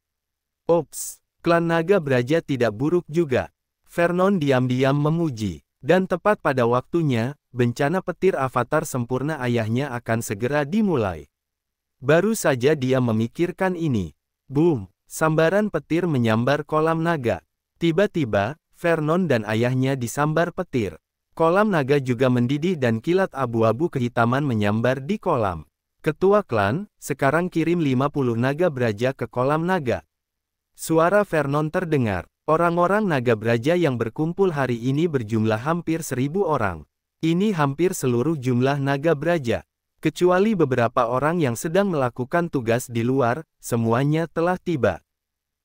Ops, klan Naga Braja tidak buruk juga. Vernon diam-diam memuji. Dan tepat pada waktunya, bencana petir avatar sempurna ayahnya akan segera dimulai. Baru saja dia memikirkan ini. Boom! Sambaran petir menyambar kolam naga. Tiba-tiba, Vernon dan ayahnya disambar petir. Kolam naga juga mendidih dan kilat abu-abu kehitaman menyambar di kolam. Ketua klan, sekarang kirim 50 naga beraja ke kolam naga. Suara Vernon terdengar. Orang-orang naga beraja yang berkumpul hari ini berjumlah hampir seribu orang. Ini hampir seluruh jumlah naga beraja. Kecuali beberapa orang yang sedang melakukan tugas di luar, semuanya telah tiba.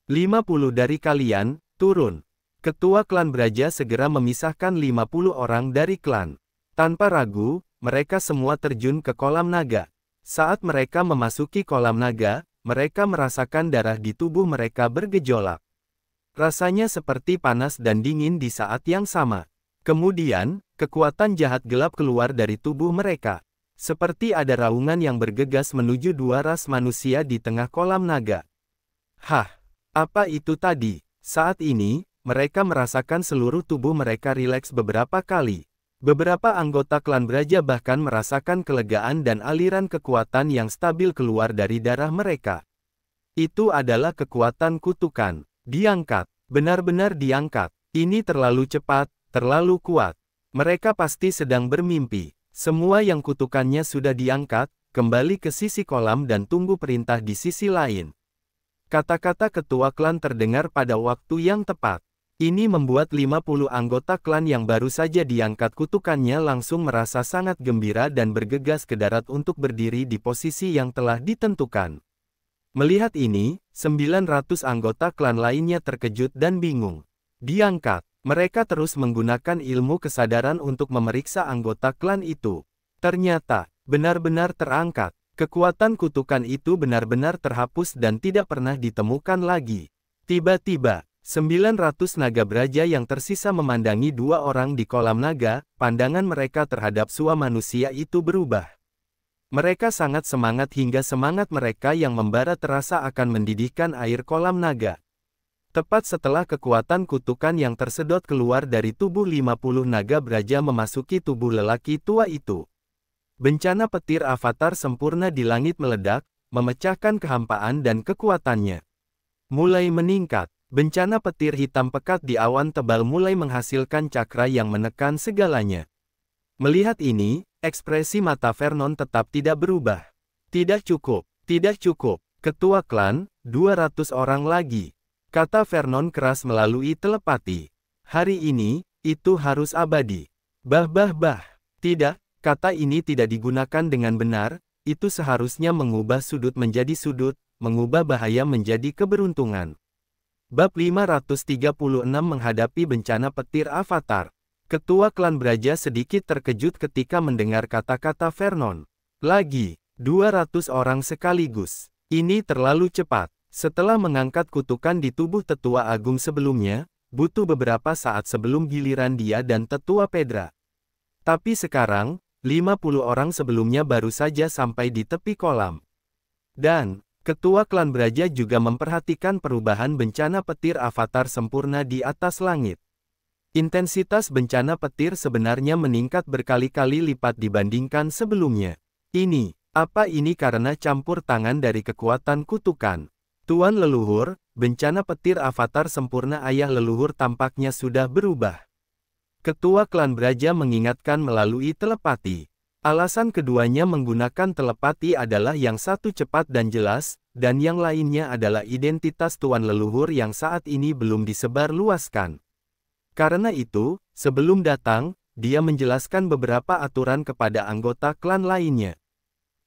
50 dari kalian, turun. Ketua klan Braja segera memisahkan 50 orang dari klan. Tanpa ragu, mereka semua terjun ke kolam naga. Saat mereka memasuki kolam naga, mereka merasakan darah di tubuh mereka bergejolak. Rasanya seperti panas dan dingin di saat yang sama. Kemudian, kekuatan jahat gelap keluar dari tubuh mereka. Seperti ada raungan yang bergegas menuju dua ras manusia di tengah kolam naga. Hah, apa itu tadi? Saat ini, mereka merasakan seluruh tubuh mereka rileks beberapa kali. Beberapa anggota klan Braja bahkan merasakan kelegaan dan aliran kekuatan yang stabil keluar dari darah mereka. Itu adalah kekuatan kutukan. Diangkat, benar-benar diangkat. Ini terlalu cepat, terlalu kuat. Mereka pasti sedang bermimpi. Semua yang kutukannya sudah diangkat, kembali ke sisi kolam dan tunggu perintah di sisi lain. Kata-kata ketua klan terdengar pada waktu yang tepat. Ini membuat 50 anggota klan yang baru saja diangkat kutukannya langsung merasa sangat gembira dan bergegas ke darat untuk berdiri di posisi yang telah ditentukan. Melihat ini, 900 anggota klan lainnya terkejut dan bingung. Diangkat, mereka terus menggunakan ilmu kesadaran untuk memeriksa anggota klan itu. Ternyata, benar-benar terangkat. Kekuatan kutukan itu benar-benar terhapus dan tidak pernah ditemukan lagi. Tiba-tiba, 900 naga beraja yang tersisa memandangi dua orang di kolam naga, pandangan mereka terhadap sua manusia itu berubah. Mereka sangat semangat hingga semangat mereka yang membara terasa akan mendidihkan air kolam naga. Tepat setelah kekuatan kutukan yang tersedot keluar dari tubuh 50 naga beraja memasuki tubuh lelaki tua itu. Bencana petir avatar sempurna di langit meledak, memecahkan kehampaan dan kekuatannya. Mulai meningkat, bencana petir hitam pekat di awan tebal mulai menghasilkan cakra yang menekan segalanya. Melihat ini, ekspresi mata Vernon tetap tidak berubah. Tidak cukup, tidak cukup, ketua klan, 200 orang lagi. Kata Vernon keras melalui telepati. Hari ini, itu harus abadi. Bah bah bah. Tidak, kata ini tidak digunakan dengan benar, itu seharusnya mengubah sudut menjadi sudut, mengubah bahaya menjadi keberuntungan. Bab 536 menghadapi bencana petir avatar. Ketua klan Braja sedikit terkejut ketika mendengar kata-kata Vernon. Lagi, 200 orang sekaligus. Ini terlalu cepat. Setelah mengangkat kutukan di tubuh tetua agung sebelumnya, butuh beberapa saat sebelum giliran dia dan tetua Pedra. Tapi sekarang, 50 orang sebelumnya baru saja sampai di tepi kolam. Dan, ketua klan Braja juga memperhatikan perubahan bencana petir avatar sempurna di atas langit. Intensitas bencana petir sebenarnya meningkat berkali-kali lipat dibandingkan sebelumnya. Ini, apa ini karena campur tangan dari kekuatan kutukan? Tuan leluhur, bencana petir avatar sempurna ayah leluhur tampaknya sudah berubah. Ketua klan Braja mengingatkan melalui telepati. Alasan keduanya menggunakan telepati adalah yang satu cepat dan jelas, dan yang lainnya adalah identitas tuan leluhur yang saat ini belum disebar luaskan. Karena itu, sebelum datang, dia menjelaskan beberapa aturan kepada anggota klan lainnya.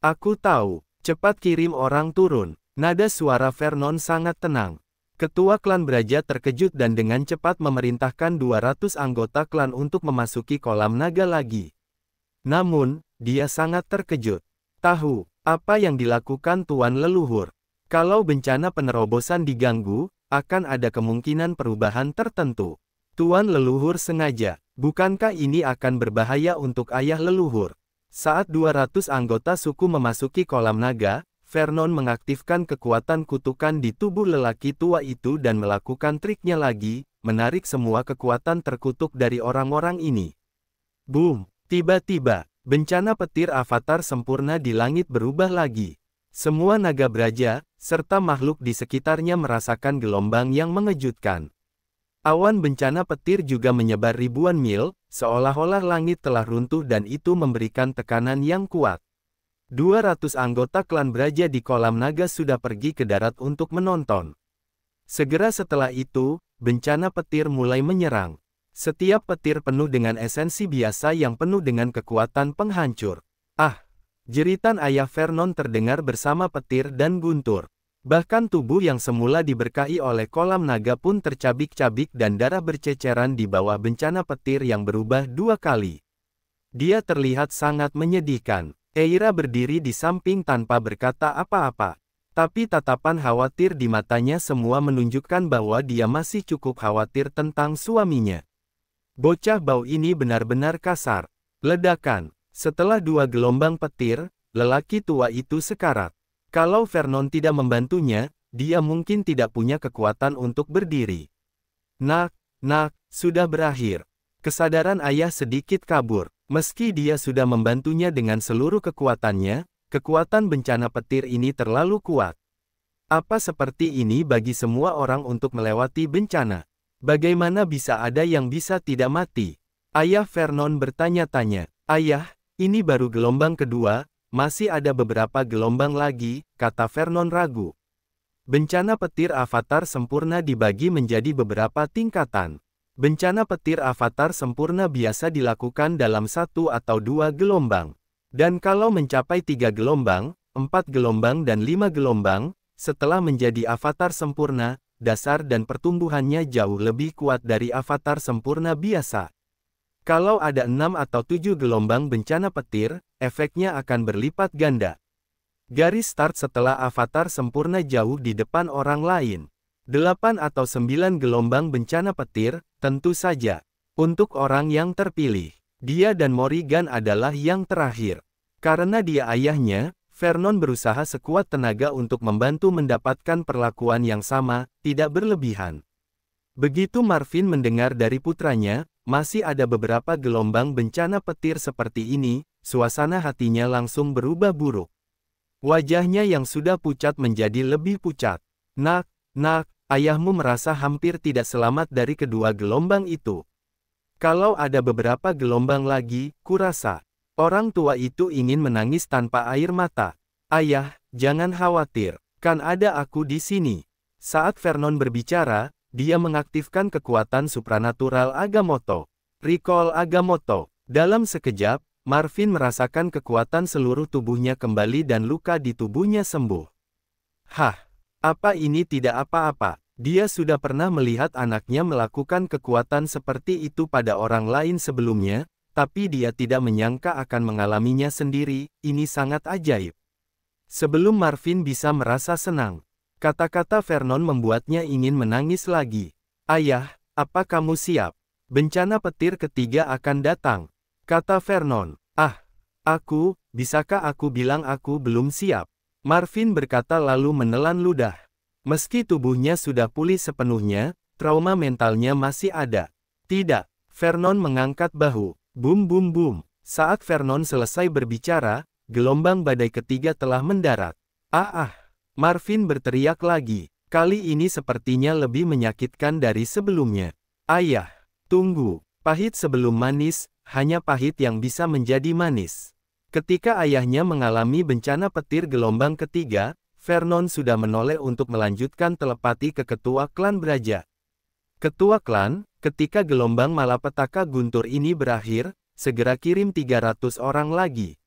Aku tahu, cepat kirim orang turun. Nada suara Vernon sangat tenang. Ketua klan Braja terkejut dan dengan cepat memerintahkan 200 anggota klan untuk memasuki kolam naga lagi. Namun, dia sangat terkejut. Tahu, apa yang dilakukan Tuan Leluhur? Kalau bencana penerobosan diganggu, akan ada kemungkinan perubahan tertentu. Tuan Leluhur sengaja, bukankah ini akan berbahaya untuk ayah leluhur? Saat 200 anggota suku memasuki kolam naga, Vernon mengaktifkan kekuatan kutukan di tubuh lelaki tua itu dan melakukan triknya lagi, menarik semua kekuatan terkutuk dari orang-orang ini. Boom! Tiba-tiba, bencana petir avatar sempurna di langit berubah lagi. Semua naga beraja, serta makhluk di sekitarnya merasakan gelombang yang mengejutkan. Awan bencana petir juga menyebar ribuan mil, seolah-olah langit telah runtuh dan itu memberikan tekanan yang kuat. 200 anggota klan Braja di kolam naga sudah pergi ke darat untuk menonton. Segera setelah itu, bencana petir mulai menyerang. Setiap petir penuh dengan esensi biasa yang penuh dengan kekuatan penghancur. Ah! Jeritan ayah Vernon terdengar bersama petir dan guntur. Bahkan tubuh yang semula diberkahi oleh kolam naga pun tercabik-cabik dan darah berceceran di bawah bencana petir yang berubah dua kali. Dia terlihat sangat menyedihkan. Eira berdiri di samping tanpa berkata apa-apa. Tapi tatapan khawatir di matanya semua menunjukkan bahwa dia masih cukup khawatir tentang suaminya. Bocah bau ini benar-benar kasar. Ledakan. Setelah dua gelombang petir, lelaki tua itu sekarat. Kalau Vernon tidak membantunya, dia mungkin tidak punya kekuatan untuk berdiri. Nak, nak, sudah berakhir. Kesadaran ayah sedikit kabur. Meski dia sudah membantunya dengan seluruh kekuatannya, kekuatan bencana petir ini terlalu kuat. Apa seperti ini bagi semua orang untuk melewati bencana? Bagaimana bisa ada yang bisa tidak mati? Ayah Vernon bertanya-tanya. Ayah, ini baru gelombang kedua, masih ada beberapa gelombang lagi, kata Vernon ragu. Bencana petir avatar sempurna dibagi menjadi beberapa tingkatan. Bencana petir avatar sempurna biasa dilakukan dalam satu atau dua gelombang. Dan kalau mencapai tiga gelombang, empat gelombang dan lima gelombang, setelah menjadi avatar sempurna, dasar dan pertumbuhannya jauh lebih kuat dari avatar sempurna biasa. Kalau ada enam atau tujuh gelombang bencana petir, efeknya akan berlipat ganda. Garis start setelah avatar sempurna jauh di depan orang lain. Delapan atau sembilan gelombang bencana petir, tentu saja. Untuk orang yang terpilih, dia dan Morrigan adalah yang terakhir. Karena dia ayahnya, Vernon berusaha sekuat tenaga untuk membantu mendapatkan perlakuan yang sama, tidak berlebihan. Begitu Marvin mendengar dari putranya, masih ada beberapa gelombang bencana petir seperti ini, suasana hatinya langsung berubah buruk. Wajahnya yang sudah pucat menjadi lebih pucat. Nak, Nah, ayahmu merasa hampir tidak selamat dari kedua gelombang itu. Kalau ada beberapa gelombang lagi, kurasa. Orang tua itu ingin menangis tanpa air mata. Ayah, jangan khawatir. Kan ada aku di sini. Saat Vernon berbicara, dia mengaktifkan kekuatan supranatural Agamotto. Recall Agamotto. Dalam sekejap, Marvin merasakan kekuatan seluruh tubuhnya kembali dan luka di tubuhnya sembuh. Hah! Apa ini tidak apa-apa? Dia sudah pernah melihat anaknya melakukan kekuatan seperti itu pada orang lain sebelumnya, tapi dia tidak menyangka akan mengalaminya sendiri, ini sangat ajaib. Sebelum Marvin bisa merasa senang, kata-kata Vernon membuatnya ingin menangis lagi. Ayah, apa kamu siap? Bencana petir ketiga akan datang. Kata Vernon, ah, aku, bisakah aku bilang aku belum siap? Marvin berkata lalu menelan ludah. Meski tubuhnya sudah pulih sepenuhnya, trauma mentalnya masih ada. Tidak, Vernon mengangkat bahu. Bum bum bum. Saat Vernon selesai berbicara, gelombang badai ketiga telah mendarat. Ah ah. Marvin berteriak lagi. Kali ini sepertinya lebih menyakitkan dari sebelumnya. Ayah, tunggu. Pahit sebelum manis, hanya pahit yang bisa menjadi manis. Ketika ayahnya mengalami bencana petir gelombang ketiga, Vernon sudah menoleh untuk melanjutkan telepati ke ketua klan Braja. Ketua klan, ketika gelombang malapetaka guntur ini berakhir, segera kirim 300 orang lagi.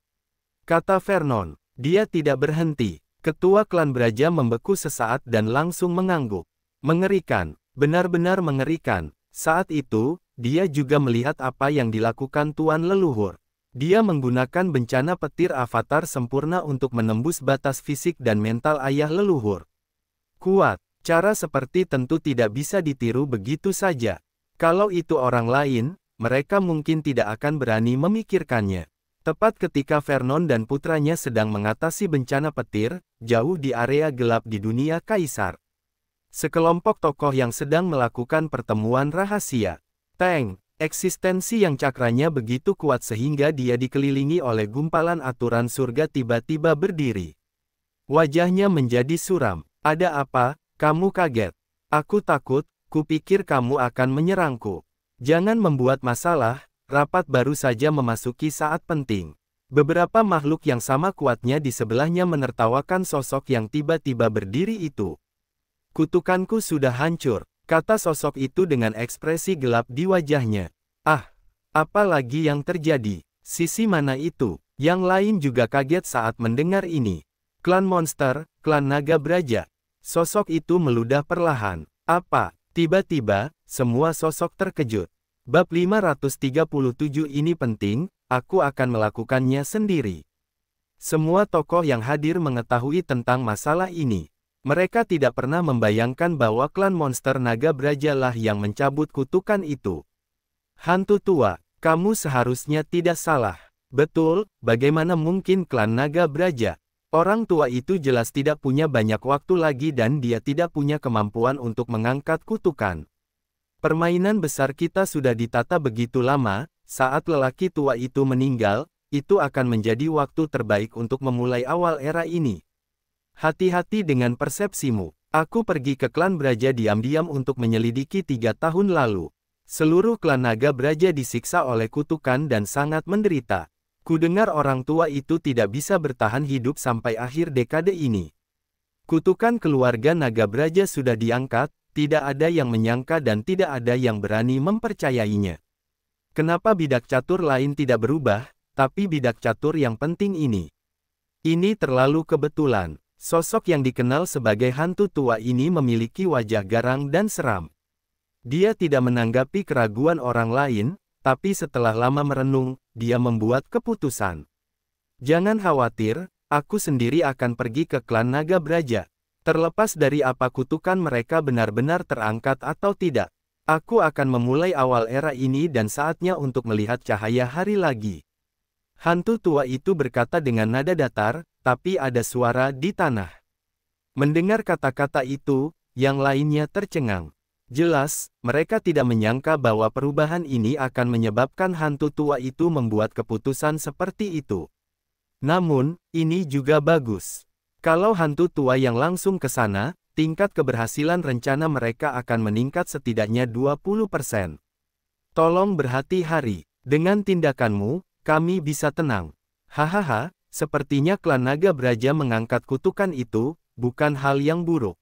Kata Vernon, dia tidak berhenti. Ketua klan Braja membeku sesaat dan langsung mengangguk. Mengerikan, benar-benar mengerikan. Saat itu, dia juga melihat apa yang dilakukan Tuan Leluhur. Dia menggunakan bencana petir avatar sempurna untuk menembus batas fisik dan mental ayah leluhur. Kuat, cara seperti tentu tidak bisa ditiru begitu saja. Kalau itu orang lain, mereka mungkin tidak akan berani memikirkannya. Tepat ketika Vernon dan putranya sedang mengatasi bencana petir, jauh di area gelap di dunia kaisar. Sekelompok tokoh yang sedang melakukan pertemuan rahasia. Tank. Eksistensi yang cakranya begitu kuat sehingga dia dikelilingi oleh gumpalan aturan surga tiba-tiba berdiri. Wajahnya menjadi suram. Ada apa, kamu kaget? Aku takut, kupikir kamu akan menyerangku. Jangan membuat masalah, rapat baru saja memasuki saat penting. Beberapa makhluk yang sama kuatnya di sebelahnya menertawakan sosok yang tiba-tiba berdiri itu. Kutukanku sudah hancur, Kata sosok itu dengan ekspresi gelap di wajahnya. Ah, apa lagi yang terjadi? Sisi mana itu? Yang lain juga kaget saat mendengar ini. Klan monster, klan naga beraja. Sosok itu meludah perlahan. Apa? Tiba-tiba, semua sosok terkejut. Bab 537 ini penting, aku akan melakukannya sendiri. Semua tokoh yang hadir mengetahui tentang masalah ini. Mereka tidak pernah membayangkan bahwa klan monster naga berajalah yang mencabut kutukan itu. Hantu tua, kamu seharusnya tidak salah. Betul, bagaimana mungkin klan naga beraja? Orang tua itu jelas tidak punya banyak waktu lagi dan dia tidak punya kemampuan untuk mengangkat kutukan. Permainan besar kita sudah ditata begitu lama, saat lelaki tua itu meninggal, itu akan menjadi waktu terbaik untuk memulai awal era ini. Hati-hati dengan persepsimu. Aku pergi ke klan Braja diam-diam untuk menyelidiki tiga tahun lalu. Seluruh klan naga Braja disiksa oleh kutukan dan sangat menderita. Kudengar orang tua itu tidak bisa bertahan hidup sampai akhir dekade ini. Kutukan keluarga naga Braja sudah diangkat, tidak ada yang menyangka dan tidak ada yang berani mempercayainya. Kenapa bidak catur lain tidak berubah, tapi bidak catur yang penting ini? Ini terlalu kebetulan. Sosok yang dikenal sebagai hantu tua ini memiliki wajah garang dan seram. Dia tidak menanggapi keraguan orang lain, tapi setelah lama merenung, dia membuat keputusan. Jangan khawatir, aku sendiri akan pergi ke klan Naga Braja. Terlepas dari apa kutukan mereka benar-benar terangkat atau tidak, aku akan memulai awal era ini dan saatnya untuk melihat cahaya hari lagi. Hantu tua itu berkata dengan nada datar, tapi ada suara di tanah. Mendengar kata-kata itu, yang lainnya tercengang. Jelas, mereka tidak menyangka bahwa perubahan ini akan menyebabkan hantu tua itu membuat keputusan seperti itu. Namun, ini juga bagus. Kalau hantu tua yang langsung ke sana, tingkat keberhasilan rencana mereka akan meningkat setidaknya 20%. Tolong berhati hati Dengan tindakanmu, kami bisa tenang. Hahaha, sepertinya klan naga beraja mengangkat kutukan itu, bukan hal yang buruk.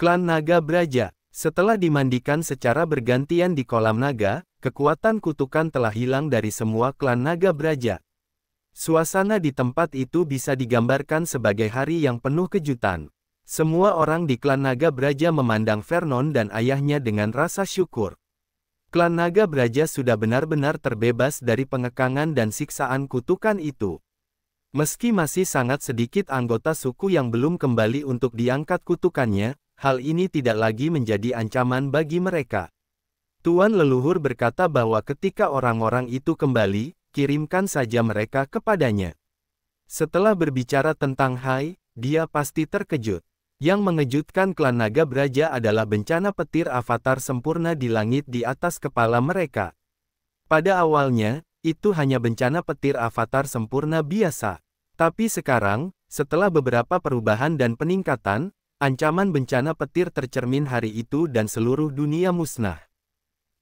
Klan naga beraja, setelah dimandikan secara bergantian di kolam naga, kekuatan kutukan telah hilang dari semua klan naga beraja. Suasana di tempat itu bisa digambarkan sebagai hari yang penuh kejutan. Semua orang di klan naga beraja memandang Vernon dan ayahnya dengan rasa syukur. Klan Naga Braja sudah benar-benar terbebas dari pengekangan dan siksaan kutukan itu. Meski masih sangat sedikit anggota suku yang belum kembali untuk diangkat kutukannya, hal ini tidak lagi menjadi ancaman bagi mereka. Tuan leluhur berkata bahwa ketika orang-orang itu kembali, kirimkan saja mereka kepadanya. Setelah berbicara tentang Hai, dia pasti terkejut. Yang mengejutkan klan naga beraja adalah bencana petir avatar sempurna di langit di atas kepala mereka. Pada awalnya, itu hanya bencana petir avatar sempurna biasa. Tapi sekarang, setelah beberapa perubahan dan peningkatan, ancaman bencana petir tercermin hari itu dan seluruh dunia musnah.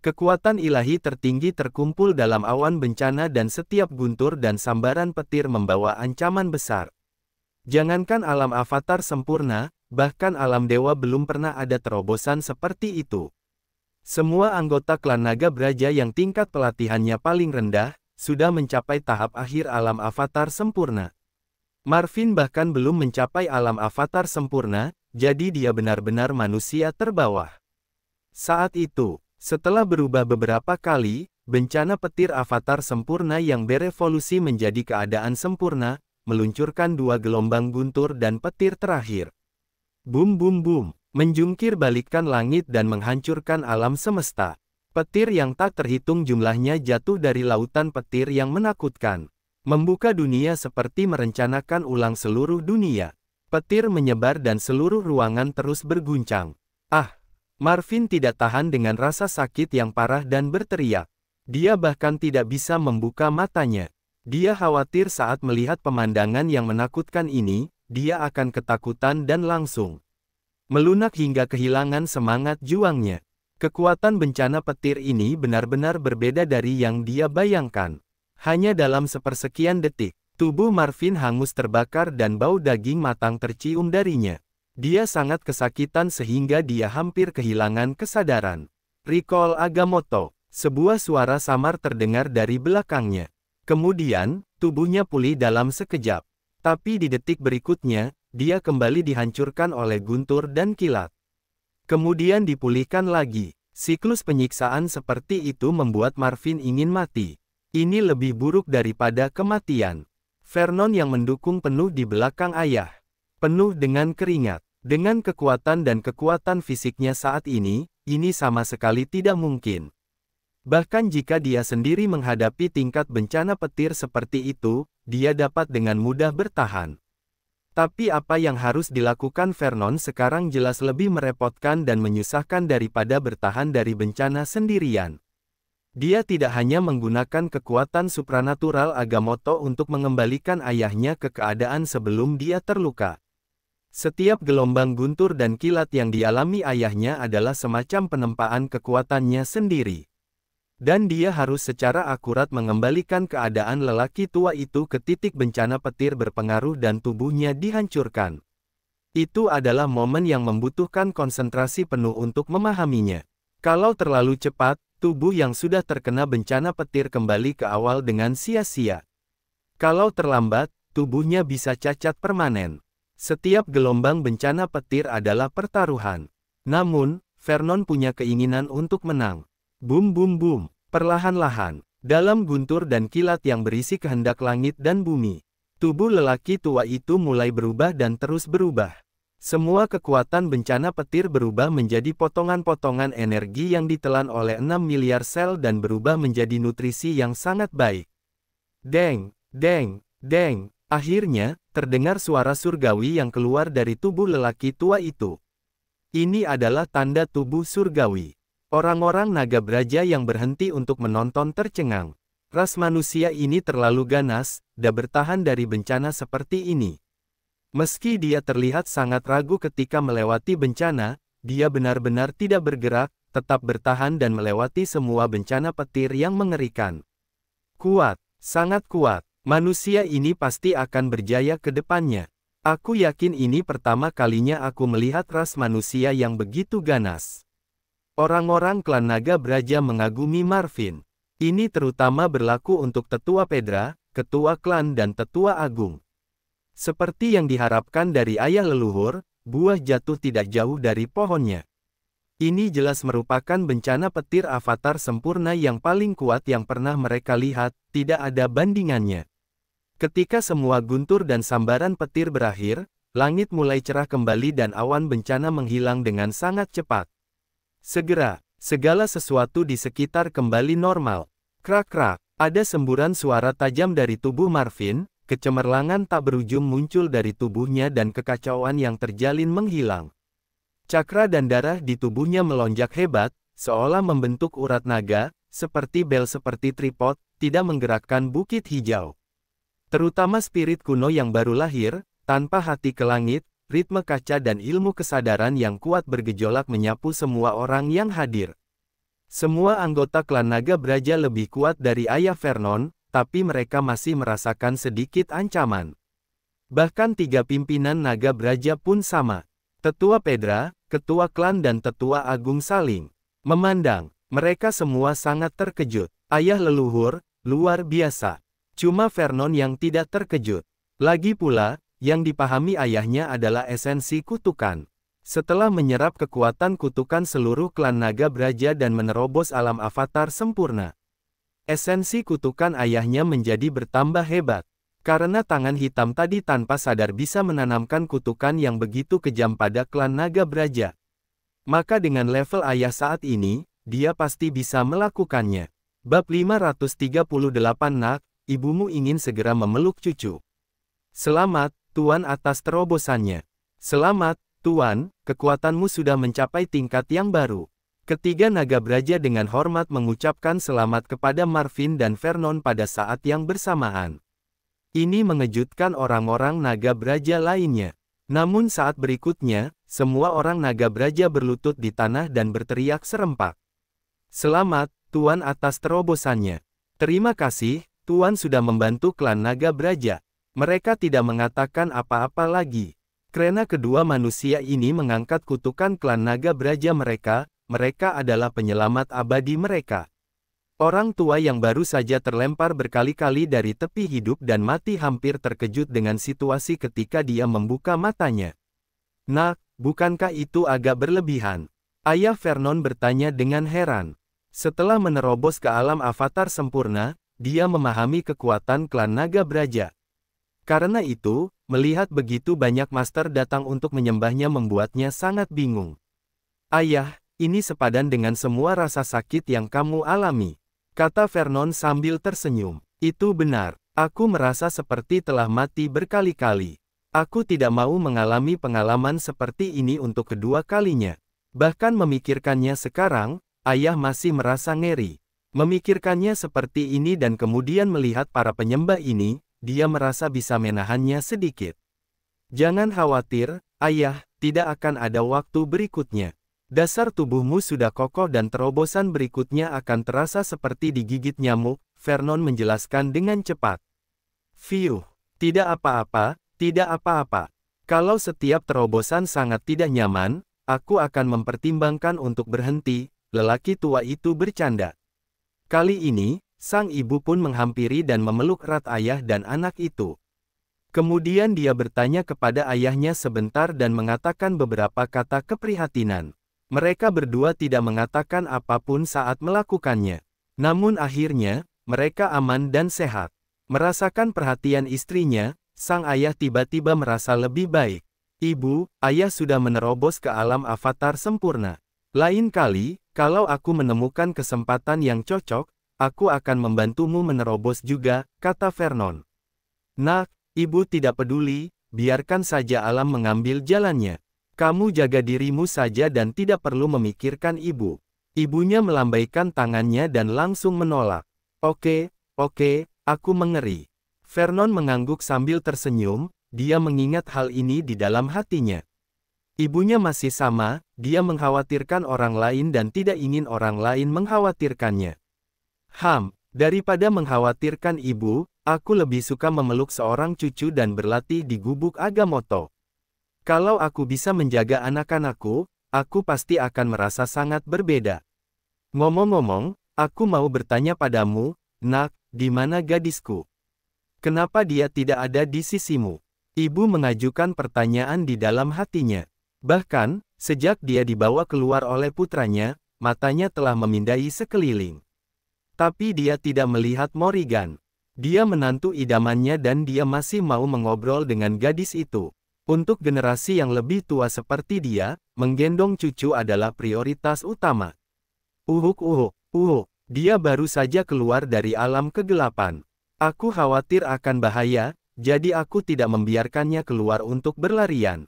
Kekuatan ilahi tertinggi terkumpul dalam awan bencana dan setiap guntur dan sambaran petir membawa ancaman besar. Jangankan alam avatar sempurna, bahkan alam dewa belum pernah ada terobosan seperti itu. Semua anggota klan naga beraja yang tingkat pelatihannya paling rendah, sudah mencapai tahap akhir alam avatar sempurna. Marvin bahkan belum mencapai alam avatar sempurna, jadi dia benar-benar manusia terbawah. Saat itu, setelah berubah beberapa kali, bencana petir avatar sempurna yang berevolusi menjadi keadaan sempurna, meluncurkan dua gelombang guntur dan petir terakhir. Bum bum bum, menjungkir balikkan langit dan menghancurkan alam semesta. Petir yang tak terhitung jumlahnya jatuh dari lautan petir yang menakutkan. Membuka dunia seperti merencanakan ulang seluruh dunia. Petir menyebar dan seluruh ruangan terus berguncang. Ah, Marvin tidak tahan dengan rasa sakit yang parah dan berteriak. Dia bahkan tidak bisa membuka matanya. Dia khawatir saat melihat pemandangan yang menakutkan ini, dia akan ketakutan dan langsung melunak hingga kehilangan semangat juangnya. Kekuatan bencana petir ini benar-benar berbeda dari yang dia bayangkan. Hanya dalam sepersekian detik, tubuh Marvin hangus terbakar dan bau daging matang tercium darinya. Dia sangat kesakitan sehingga dia hampir kehilangan kesadaran. Recall Agamoto, sebuah suara samar terdengar dari belakangnya. Kemudian, tubuhnya pulih dalam sekejap. Tapi di detik berikutnya, dia kembali dihancurkan oleh guntur dan kilat. Kemudian dipulihkan lagi. Siklus penyiksaan seperti itu membuat Marvin ingin mati. Ini lebih buruk daripada kematian. Vernon yang mendukung penuh di belakang ayah. Penuh dengan keringat. Dengan kekuatan dan kekuatan fisiknya saat ini, ini sama sekali tidak mungkin. Bahkan jika dia sendiri menghadapi tingkat bencana petir seperti itu, dia dapat dengan mudah bertahan. Tapi apa yang harus dilakukan Vernon sekarang jelas lebih merepotkan dan menyusahkan daripada bertahan dari bencana sendirian. Dia tidak hanya menggunakan kekuatan supranatural Agamotto untuk mengembalikan ayahnya ke keadaan sebelum dia terluka. Setiap gelombang guntur dan kilat yang dialami ayahnya adalah semacam penempaan kekuatannya sendiri. Dan dia harus secara akurat mengembalikan keadaan lelaki tua itu ke titik bencana petir berpengaruh dan tubuhnya dihancurkan. Itu adalah momen yang membutuhkan konsentrasi penuh untuk memahaminya. Kalau terlalu cepat, tubuh yang sudah terkena bencana petir kembali ke awal dengan sia-sia. Kalau terlambat, tubuhnya bisa cacat permanen. Setiap gelombang bencana petir adalah pertaruhan. Namun, Vernon punya keinginan untuk menang. Bum bum bum, perlahan-lahan, dalam guntur dan kilat yang berisi kehendak langit dan bumi, tubuh lelaki tua itu mulai berubah dan terus berubah. Semua kekuatan bencana petir berubah menjadi potongan-potongan energi yang ditelan oleh 6 miliar sel dan berubah menjadi nutrisi yang sangat baik. Deng, deng, deng, akhirnya, terdengar suara surgawi yang keluar dari tubuh lelaki tua itu. Ini adalah tanda tubuh surgawi. Orang-orang naga beraja yang berhenti untuk menonton tercengang. Ras manusia ini terlalu ganas, dan bertahan dari bencana seperti ini. Meski dia terlihat sangat ragu ketika melewati bencana, dia benar-benar tidak bergerak, tetap bertahan dan melewati semua bencana petir yang mengerikan. Kuat, sangat kuat, manusia ini pasti akan berjaya ke depannya. Aku yakin ini pertama kalinya aku melihat ras manusia yang begitu ganas. Orang-orang klan naga beraja mengagumi Marvin. Ini terutama berlaku untuk tetua Pedra, ketua klan dan tetua agung. Seperti yang diharapkan dari ayah leluhur, buah jatuh tidak jauh dari pohonnya. Ini jelas merupakan bencana petir avatar sempurna yang paling kuat yang pernah mereka lihat, tidak ada bandingannya. Ketika semua guntur dan sambaran petir berakhir, langit mulai cerah kembali dan awan bencana menghilang dengan sangat cepat. Segera, segala sesuatu di sekitar kembali normal. Krak-krak, ada semburan suara tajam dari tubuh Marvin, kecemerlangan tak berujung muncul dari tubuhnya dan kekacauan yang terjalin menghilang. Cakra dan darah di tubuhnya melonjak hebat, seolah membentuk urat naga, seperti bel seperti tripod, tidak menggerakkan bukit hijau. Terutama spirit kuno yang baru lahir, tanpa hati ke langit, ritme kaca dan ilmu kesadaran yang kuat bergejolak menyapu semua orang yang hadir. Semua anggota klan naga beraja lebih kuat dari ayah Vernon, tapi mereka masih merasakan sedikit ancaman. Bahkan tiga pimpinan naga beraja pun sama. Tetua Pedra, Ketua Klan dan Tetua Agung saling memandang. Mereka semua sangat terkejut. Ayah leluhur, luar biasa. Cuma Vernon yang tidak terkejut. Lagi pula, yang dipahami ayahnya adalah esensi kutukan. Setelah menyerap kekuatan kutukan seluruh klan naga beraja dan menerobos alam avatar sempurna. Esensi kutukan ayahnya menjadi bertambah hebat. Karena tangan hitam tadi tanpa sadar bisa menanamkan kutukan yang begitu kejam pada klan naga beraja. Maka dengan level ayah saat ini, dia pasti bisa melakukannya. Bab 538 Nak, ibumu ingin segera memeluk cucu. Selamat, Tuan atas terobosannya. Selamat, Tuan, kekuatanmu sudah mencapai tingkat yang baru. Ketiga naga beraja dengan hormat mengucapkan selamat kepada Marvin dan Vernon pada saat yang bersamaan. Ini mengejutkan orang-orang naga beraja lainnya. Namun saat berikutnya, semua orang naga beraja berlutut di tanah dan berteriak serempak. Selamat, Tuan atas terobosannya. Terima kasih, Tuan sudah membantu klan naga beraja. Mereka tidak mengatakan apa-apa lagi. Karena kedua manusia ini mengangkat kutukan klan naga beraja mereka, mereka adalah penyelamat abadi mereka. Orang tua yang baru saja terlempar berkali-kali dari tepi hidup dan mati hampir terkejut dengan situasi ketika dia membuka matanya. Nah, bukankah itu agak berlebihan? Ayah Vernon bertanya dengan heran. Setelah menerobos ke alam avatar sempurna, dia memahami kekuatan klan naga beraja. Karena itu, melihat begitu banyak master datang untuk menyembahnya membuatnya sangat bingung. Ayah, ini sepadan dengan semua rasa sakit yang kamu alami. Kata Vernon sambil tersenyum. Itu benar, aku merasa seperti telah mati berkali-kali. Aku tidak mau mengalami pengalaman seperti ini untuk kedua kalinya. Bahkan memikirkannya sekarang, ayah masih merasa ngeri. Memikirkannya seperti ini dan kemudian melihat para penyembah ini, dia merasa bisa menahannya sedikit. Jangan khawatir, ayah, tidak akan ada waktu berikutnya. Dasar tubuhmu sudah kokoh dan terobosan berikutnya akan terasa seperti digigit nyamuk, Vernon menjelaskan dengan cepat. View, tidak apa-apa, tidak apa-apa. Kalau setiap terobosan sangat tidak nyaman, aku akan mempertimbangkan untuk berhenti, lelaki tua itu bercanda. Kali ini, Sang ibu pun menghampiri dan memeluk erat ayah dan anak itu. Kemudian dia bertanya kepada ayahnya sebentar dan mengatakan beberapa kata keprihatinan. Mereka berdua tidak mengatakan apapun saat melakukannya. Namun akhirnya, mereka aman dan sehat. Merasakan perhatian istrinya, sang ayah tiba-tiba merasa lebih baik. Ibu, ayah sudah menerobos ke alam avatar sempurna. Lain kali, kalau aku menemukan kesempatan yang cocok, Aku akan membantumu menerobos juga, kata Vernon. Nah, ibu tidak peduli, biarkan saja alam mengambil jalannya. Kamu jaga dirimu saja dan tidak perlu memikirkan ibu. Ibunya melambaikan tangannya dan langsung menolak. Oke, oke, aku mengeri. Vernon mengangguk sambil tersenyum, dia mengingat hal ini di dalam hatinya. Ibunya masih sama, dia mengkhawatirkan orang lain dan tidak ingin orang lain mengkhawatirkannya. Ham, daripada mengkhawatirkan ibu, aku lebih suka memeluk seorang cucu dan berlatih di gubuk Agamoto. Kalau aku bisa menjaga anak-anakku, aku pasti akan merasa sangat berbeda. Ngomong-ngomong, aku mau bertanya padamu, nak, di mana gadisku? Kenapa dia tidak ada di sisimu? Ibu mengajukan pertanyaan di dalam hatinya. Bahkan, sejak dia dibawa keluar oleh putranya, matanya telah memindai sekeliling. Tapi dia tidak melihat Morrigan. Dia menantu idamannya dan dia masih mau mengobrol dengan gadis itu. Untuk generasi yang lebih tua seperti dia, menggendong cucu adalah prioritas utama. Uhuk uhuk, uhuk, dia baru saja keluar dari alam kegelapan. Aku khawatir akan bahaya, jadi aku tidak membiarkannya keluar untuk berlarian.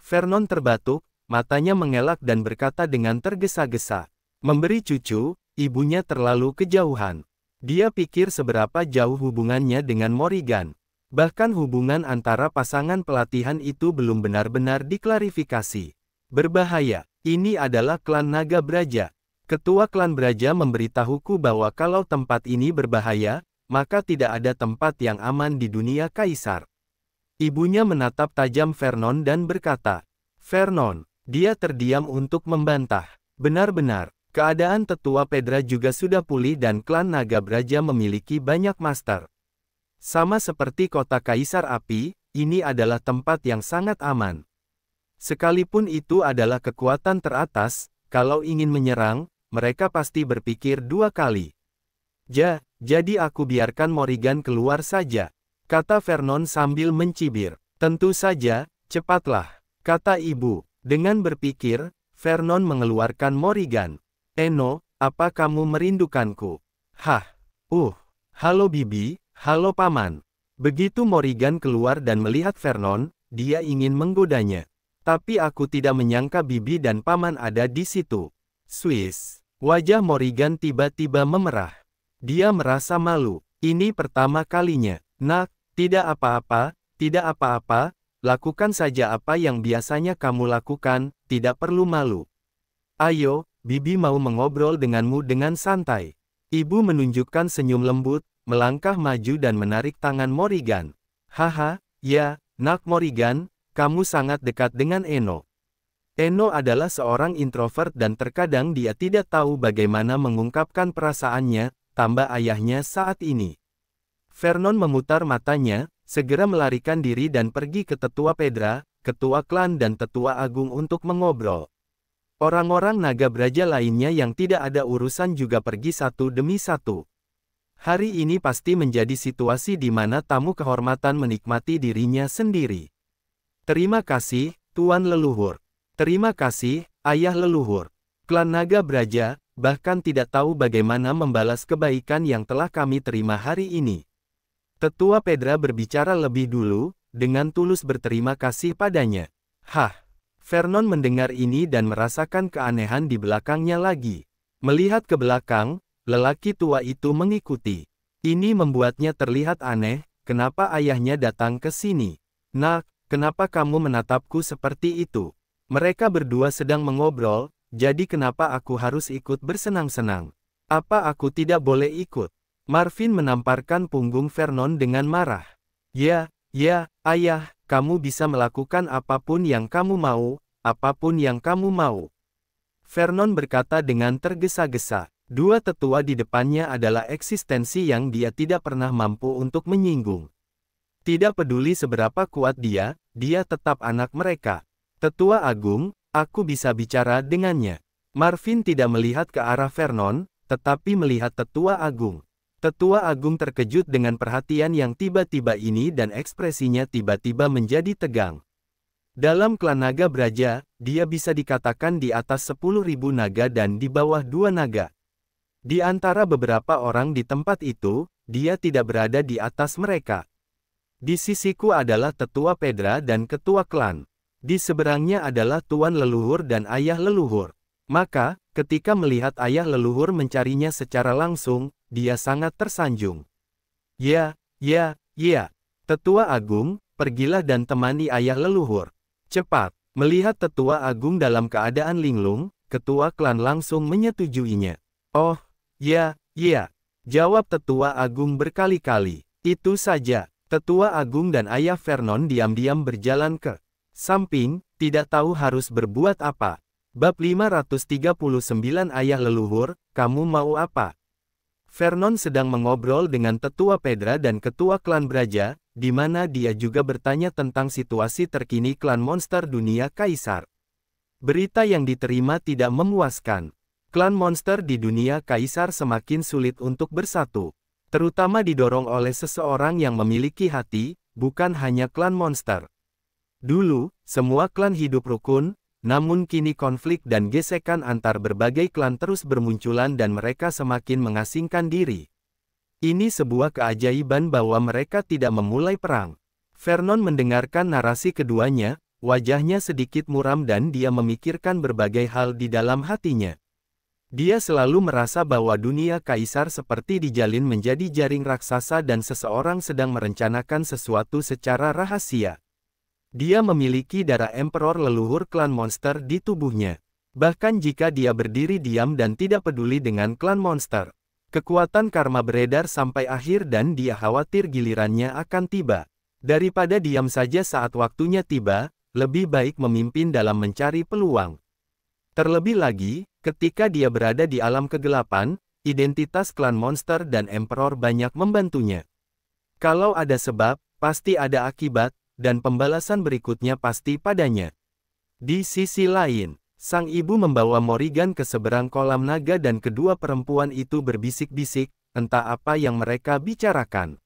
Vernon terbatuk, matanya mengelak dan berkata dengan tergesa-gesa. Memberi cucu, Ibunya terlalu kejauhan. Dia pikir seberapa jauh hubungannya dengan Morrigan. Bahkan hubungan antara pasangan pelatihan itu belum benar-benar diklarifikasi. Berbahaya, ini adalah klan Naga Braja. Ketua klan Braja memberitahuku bahwa kalau tempat ini berbahaya, maka tidak ada tempat yang aman di dunia kaisar. Ibunya menatap tajam Vernon dan berkata, Vernon, dia terdiam untuk membantah. Benar-benar, Keadaan tetua Pedra juga sudah pulih dan klan Naga Braja memiliki banyak master. Sama seperti kota Kaisar Api, ini adalah tempat yang sangat aman. Sekalipun itu adalah kekuatan teratas, kalau ingin menyerang, mereka pasti berpikir dua kali. Ja, jadi aku biarkan Morrigan keluar saja, kata Vernon sambil mencibir. Tentu saja, cepatlah, kata ibu. Dengan berpikir, Vernon mengeluarkan Morrigan. Eno, apa kamu merindukanku? Hah, uh, halo Bibi, halo Paman. Begitu Morrigan keluar dan melihat Vernon, dia ingin menggodanya. Tapi aku tidak menyangka Bibi dan Paman ada di situ. Swiss, wajah Morrigan tiba-tiba memerah. Dia merasa malu, ini pertama kalinya. Nak, tidak apa-apa, tidak apa-apa, lakukan saja apa yang biasanya kamu lakukan, tidak perlu malu. Ayo, Bibi mau mengobrol denganmu dengan santai. Ibu menunjukkan senyum lembut, melangkah maju dan menarik tangan Morrigan. Haha, ya, nak Morrigan, kamu sangat dekat dengan Eno. Eno adalah seorang introvert dan terkadang dia tidak tahu bagaimana mengungkapkan perasaannya, tambah ayahnya saat ini. Vernon memutar matanya, segera melarikan diri dan pergi ke tetua Pedra, ketua klan dan tetua agung untuk mengobrol. Orang-orang naga beraja lainnya yang tidak ada urusan juga pergi satu demi satu. Hari ini pasti menjadi situasi di mana tamu kehormatan menikmati dirinya sendiri. Terima kasih, Tuan Leluhur. Terima kasih, Ayah Leluhur. Klan Naga Braja, bahkan tidak tahu bagaimana membalas kebaikan yang telah kami terima hari ini. Tetua Pedra berbicara lebih dulu, dengan tulus berterima kasih padanya. Hah! Vernon mendengar ini dan merasakan keanehan di belakangnya lagi. Melihat ke belakang, lelaki tua itu mengikuti. Ini membuatnya terlihat aneh, kenapa ayahnya datang ke sini? Nah, kenapa kamu menatapku seperti itu? Mereka berdua sedang mengobrol, jadi kenapa aku harus ikut bersenang-senang? Apa aku tidak boleh ikut? Marvin menamparkan punggung Vernon dengan marah. Ya, ya, ayah, kamu bisa melakukan apapun yang kamu mau, apapun yang kamu mau. Vernon berkata dengan tergesa-gesa. Dua tetua di depannya adalah eksistensi yang dia tidak pernah mampu untuk menyinggung. Tidak peduli seberapa kuat dia, dia tetap anak mereka. Tetua Agung, aku bisa bicara dengannya. Marvin tidak melihat ke arah Vernon, tetapi melihat Tetua Agung. Tetua Agung terkejut dengan perhatian yang tiba-tiba ini dan ekspresinya tiba-tiba menjadi tegang. Dalam klan naga beraja, dia bisa dikatakan di atas 10.000 naga dan di bawah dua naga. Di antara beberapa orang di tempat itu, dia tidak berada di atas mereka. Di sisiku adalah tetua Pedra dan ketua klan. Di seberangnya adalah tuan leluhur dan ayah leluhur. Maka, ketika melihat ayah leluhur mencarinya secara langsung, dia sangat tersanjung. Ya, ya, ya, tetua agung, pergilah dan temani ayah leluhur. Cepat, melihat tetua agung dalam keadaan linglung, ketua klan langsung menyetujuinya. Oh, ya, ya, jawab tetua agung berkali-kali. Itu saja, tetua agung dan ayah Vernon diam-diam berjalan ke samping, tidak tahu harus berbuat apa. Bab 539 Ayah Leluhur, kamu mau apa? Vernon sedang mengobrol dengan tetua Pedra dan ketua klan Braja, di mana dia juga bertanya tentang situasi terkini klan monster dunia Kaisar. Berita yang diterima tidak memuaskan. Klan monster di dunia Kaisar semakin sulit untuk bersatu. Terutama didorong oleh seseorang yang memiliki hati, bukan hanya klan monster. Dulu, semua klan hidup rukun, namun kini konflik dan gesekan antar berbagai klan terus bermunculan dan mereka semakin mengasingkan diri. Ini sebuah keajaiban bahwa mereka tidak memulai perang. Vernon mendengarkan narasi keduanya, wajahnya sedikit muram dan dia memikirkan berbagai hal di dalam hatinya. Dia selalu merasa bahwa dunia kaisar seperti dijalin menjadi jaring raksasa dan seseorang sedang merencanakan sesuatu secara rahasia. Dia memiliki darah emperor leluhur klan monster di tubuhnya. Bahkan jika dia berdiri diam dan tidak peduli dengan klan monster, kekuatan karma beredar sampai akhir dan dia khawatir gilirannya akan tiba. Daripada diam saja saat waktunya tiba, lebih baik memimpin dalam mencari peluang. Terlebih lagi, ketika dia berada di alam kegelapan, identitas klan monster dan emperor banyak membantunya. Kalau ada sebab, pasti ada akibat, dan pembalasan berikutnya pasti padanya. Di sisi lain, sang ibu membawa Morrigan ke seberang kolam naga dan kedua perempuan itu berbisik-bisik, entah apa yang mereka bicarakan.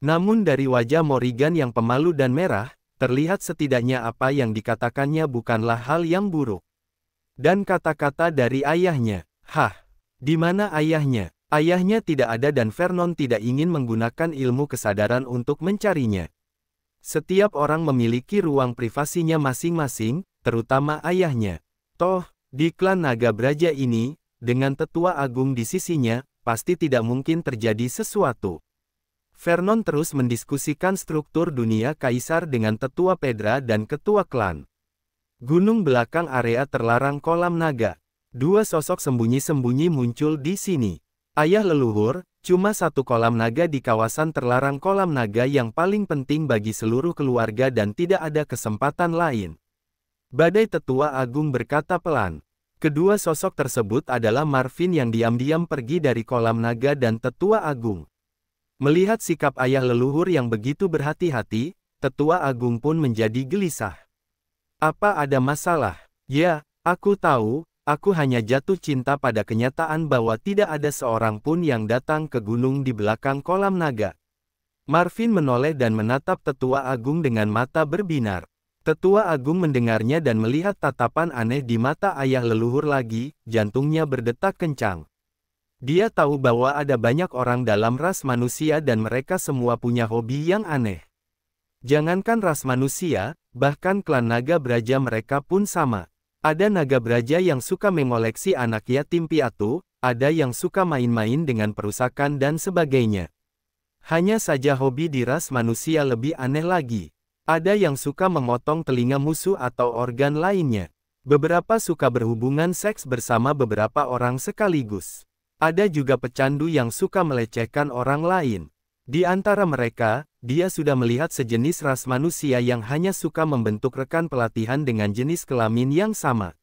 Namun dari wajah Morrigan yang pemalu dan merah, terlihat setidaknya apa yang dikatakannya bukanlah hal yang buruk. Dan kata-kata dari ayahnya, Hah, di mana ayahnya? Ayahnya tidak ada dan Vernon tidak ingin menggunakan ilmu kesadaran untuk mencarinya. Setiap orang memiliki ruang privasinya masing-masing, terutama ayahnya. Toh, di klan naga beraja ini, dengan tetua agung di sisinya, pasti tidak mungkin terjadi sesuatu. Vernon terus mendiskusikan struktur dunia kaisar dengan tetua Pedra dan ketua klan. Gunung belakang area terlarang kolam naga. Dua sosok sembunyi-sembunyi muncul di sini. Ayah leluhur, Cuma satu kolam naga di kawasan terlarang kolam naga yang paling penting bagi seluruh keluarga dan tidak ada kesempatan lain. Badai tetua agung berkata pelan. Kedua sosok tersebut adalah Marvin yang diam-diam pergi dari kolam naga dan tetua agung. Melihat sikap ayah leluhur yang begitu berhati-hati, tetua agung pun menjadi gelisah. Apa ada masalah? Ya, aku tahu, Aku hanya jatuh cinta pada kenyataan bahwa tidak ada seorang pun yang datang ke gunung di belakang kolam naga. Marvin menoleh dan menatap tetua agung dengan mata berbinar. Tetua agung mendengarnya dan melihat tatapan aneh di mata ayah leluhur lagi, jantungnya berdetak kencang. Dia tahu bahwa ada banyak orang dalam ras manusia dan mereka semua punya hobi yang aneh. Jangankan ras manusia, bahkan klan naga beraja mereka pun sama. Ada naga beraja yang suka mengoleksi anak yatim piatu, ada yang suka main-main dengan perusakan dan sebagainya. Hanya saja hobi diras manusia lebih aneh lagi. Ada yang suka memotong telinga musuh atau organ lainnya. Beberapa suka berhubungan seks bersama beberapa orang sekaligus. Ada juga pecandu yang suka melecehkan orang lain. Di antara mereka, dia sudah melihat sejenis ras manusia yang hanya suka membentuk rekan pelatihan dengan jenis kelamin yang sama.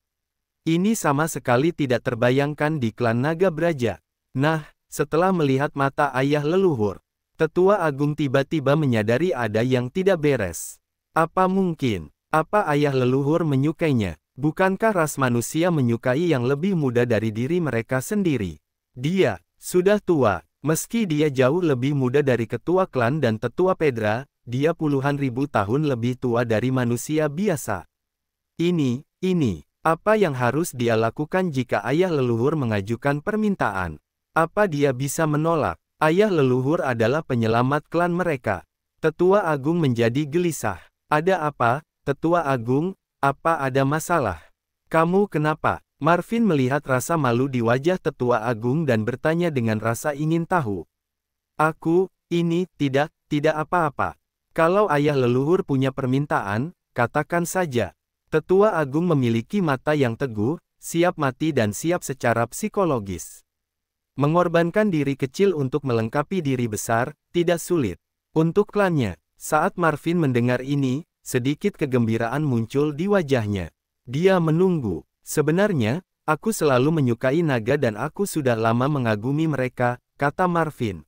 Ini sama sekali tidak terbayangkan di klan Naga Braja. Nah, setelah melihat mata ayah leluhur, tetua agung tiba-tiba menyadari ada yang tidak beres. Apa mungkin, apa ayah leluhur menyukainya? Bukankah ras manusia menyukai yang lebih muda dari diri mereka sendiri? Dia, sudah tua, Meski dia jauh lebih muda dari ketua klan dan tetua Pedra, dia puluhan ribu tahun lebih tua dari manusia biasa. Ini, ini, apa yang harus dia lakukan jika ayah leluhur mengajukan permintaan? Apa dia bisa menolak? Ayah leluhur adalah penyelamat klan mereka. Tetua Agung menjadi gelisah. Ada apa, Tetua Agung? Apa ada masalah? Kamu kenapa? Marvin melihat rasa malu di wajah tetua agung dan bertanya dengan rasa ingin tahu. Aku, ini, tidak, tidak apa-apa. Kalau ayah leluhur punya permintaan, katakan saja. Tetua agung memiliki mata yang teguh, siap mati dan siap secara psikologis. Mengorbankan diri kecil untuk melengkapi diri besar, tidak sulit. Untuk klannya, saat Marvin mendengar ini, sedikit kegembiraan muncul di wajahnya. Dia menunggu, Sebenarnya, aku selalu menyukai naga dan aku sudah lama mengagumi mereka, kata Marvin.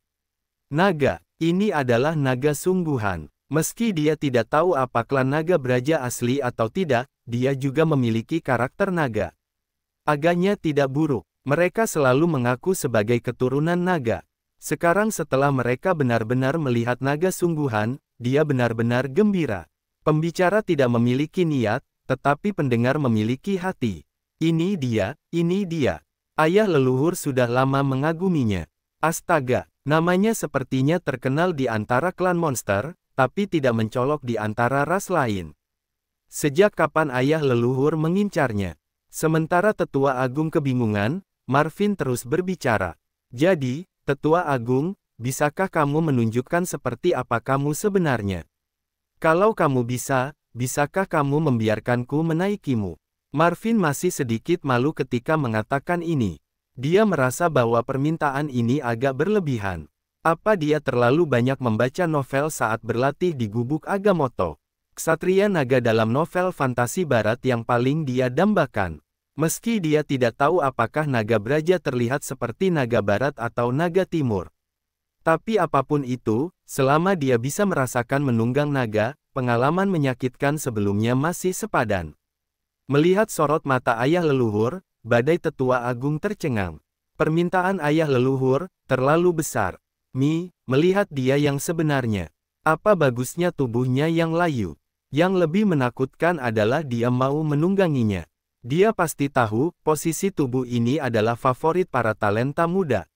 Naga, ini adalah naga sungguhan. Meski dia tidak tahu apakah naga beraja asli atau tidak, dia juga memiliki karakter naga. Agaknya tidak buruk. Mereka selalu mengaku sebagai keturunan naga. Sekarang setelah mereka benar-benar melihat naga sungguhan, dia benar-benar gembira. Pembicara tidak memiliki niat, tetapi pendengar memiliki hati. Ini dia, ini dia. Ayah leluhur sudah lama mengaguminya. Astaga, namanya sepertinya terkenal di antara klan monster, tapi tidak mencolok di antara ras lain. Sejak kapan ayah leluhur mengincarnya? Sementara tetua agung kebingungan, Marvin terus berbicara. Jadi, tetua agung, bisakah kamu menunjukkan seperti apa kamu sebenarnya? Kalau kamu bisa, Bisakah kamu membiarkanku menaikimu? Marvin masih sedikit malu ketika mengatakan ini. Dia merasa bahwa permintaan ini agak berlebihan. Apa dia terlalu banyak membaca novel saat berlatih di gubuk Agamoto? Ksatria naga dalam novel fantasi barat yang paling dia dambakan. Meski dia tidak tahu apakah naga beraja terlihat seperti naga barat atau naga timur. Tapi apapun itu, selama dia bisa merasakan menunggang naga, pengalaman menyakitkan sebelumnya masih sepadan. Melihat sorot mata ayah leluhur, badai tetua agung tercengang. Permintaan ayah leluhur, terlalu besar. Mi, melihat dia yang sebenarnya. Apa bagusnya tubuhnya yang layu? Yang lebih menakutkan adalah dia mau menungganginya. Dia pasti tahu, posisi tubuh ini adalah favorit para talenta muda.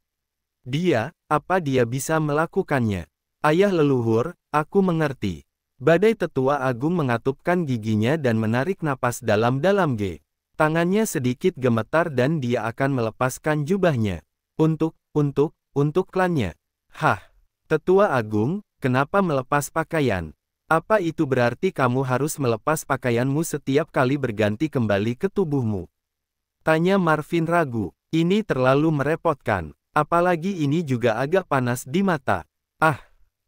Dia, apa dia bisa melakukannya? Ayah leluhur, aku mengerti. Badai tetua agung mengatupkan giginya dan menarik napas dalam-dalam G. Tangannya sedikit gemetar dan dia akan melepaskan jubahnya. Untuk, untuk, untuk klannya. Hah, tetua agung, kenapa melepas pakaian? Apa itu berarti kamu harus melepas pakaianmu setiap kali berganti kembali ke tubuhmu? Tanya Marvin ragu, ini terlalu merepotkan, apalagi ini juga agak panas di mata. Ah,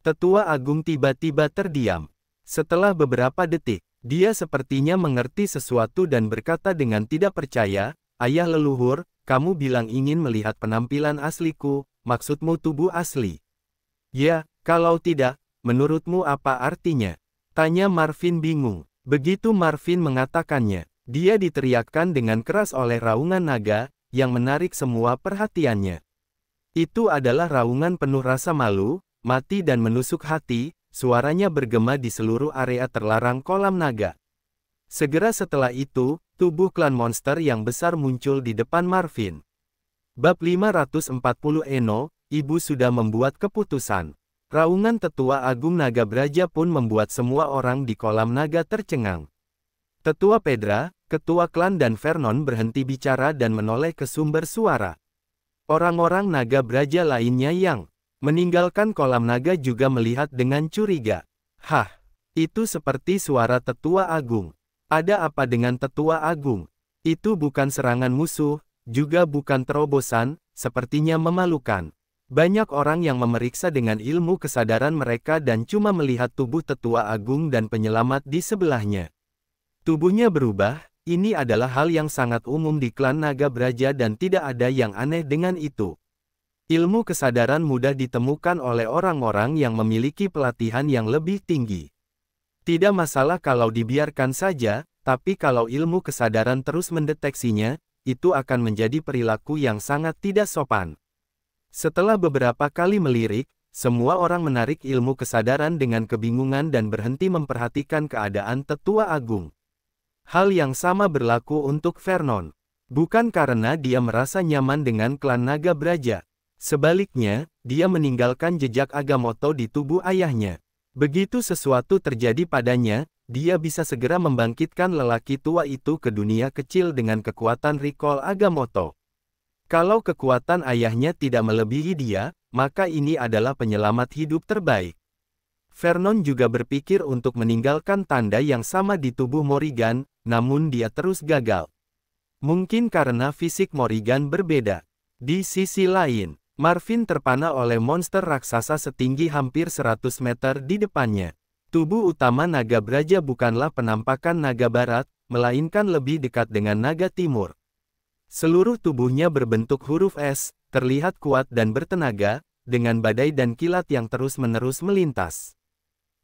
tetua agung tiba-tiba terdiam. Setelah beberapa detik, dia sepertinya mengerti sesuatu dan berkata dengan tidak percaya, Ayah leluhur, kamu bilang ingin melihat penampilan asliku, maksudmu tubuh asli. Ya, kalau tidak, menurutmu apa artinya? Tanya Marvin bingung. Begitu Marvin mengatakannya, dia diteriakkan dengan keras oleh raungan naga, yang menarik semua perhatiannya. Itu adalah raungan penuh rasa malu, mati dan menusuk hati, Suaranya bergema di seluruh area terlarang kolam naga. Segera setelah itu, tubuh klan monster yang besar muncul di depan Marvin. Bab 540 Eno, ibu sudah membuat keputusan. Raungan tetua agung naga Braja pun membuat semua orang di kolam naga tercengang. Tetua Pedra, ketua klan dan Vernon berhenti bicara dan menoleh ke sumber suara. Orang-orang naga Braja lainnya yang Meninggalkan kolam naga juga melihat dengan curiga. Hah, itu seperti suara tetua agung. Ada apa dengan tetua agung? Itu bukan serangan musuh, juga bukan terobosan, sepertinya memalukan. Banyak orang yang memeriksa dengan ilmu kesadaran mereka dan cuma melihat tubuh tetua agung dan penyelamat di sebelahnya. Tubuhnya berubah, ini adalah hal yang sangat umum di klan naga beraja dan tidak ada yang aneh dengan itu. Ilmu kesadaran mudah ditemukan oleh orang-orang yang memiliki pelatihan yang lebih tinggi. Tidak masalah kalau dibiarkan saja, tapi kalau ilmu kesadaran terus mendeteksinya, itu akan menjadi perilaku yang sangat tidak sopan. Setelah beberapa kali melirik, semua orang menarik ilmu kesadaran dengan kebingungan dan berhenti memperhatikan keadaan tetua agung. Hal yang sama berlaku untuk Vernon. Bukan karena dia merasa nyaman dengan klan naga beraja, Sebaliknya, dia meninggalkan jejak Agamoto di tubuh ayahnya. Begitu sesuatu terjadi padanya, dia bisa segera membangkitkan lelaki tua itu ke dunia kecil dengan kekuatan recall Agamoto. Kalau kekuatan ayahnya tidak melebihi dia, maka ini adalah penyelamat hidup terbaik. Vernon juga berpikir untuk meninggalkan tanda yang sama di tubuh Morrigan, namun dia terus gagal. Mungkin karena fisik Morrigan berbeda. Di sisi lain, Marvin terpana oleh monster raksasa setinggi hampir 100 meter di depannya. Tubuh utama naga beraja bukanlah penampakan naga barat, melainkan lebih dekat dengan naga timur. Seluruh tubuhnya berbentuk huruf S, terlihat kuat dan bertenaga, dengan badai dan kilat yang terus-menerus melintas.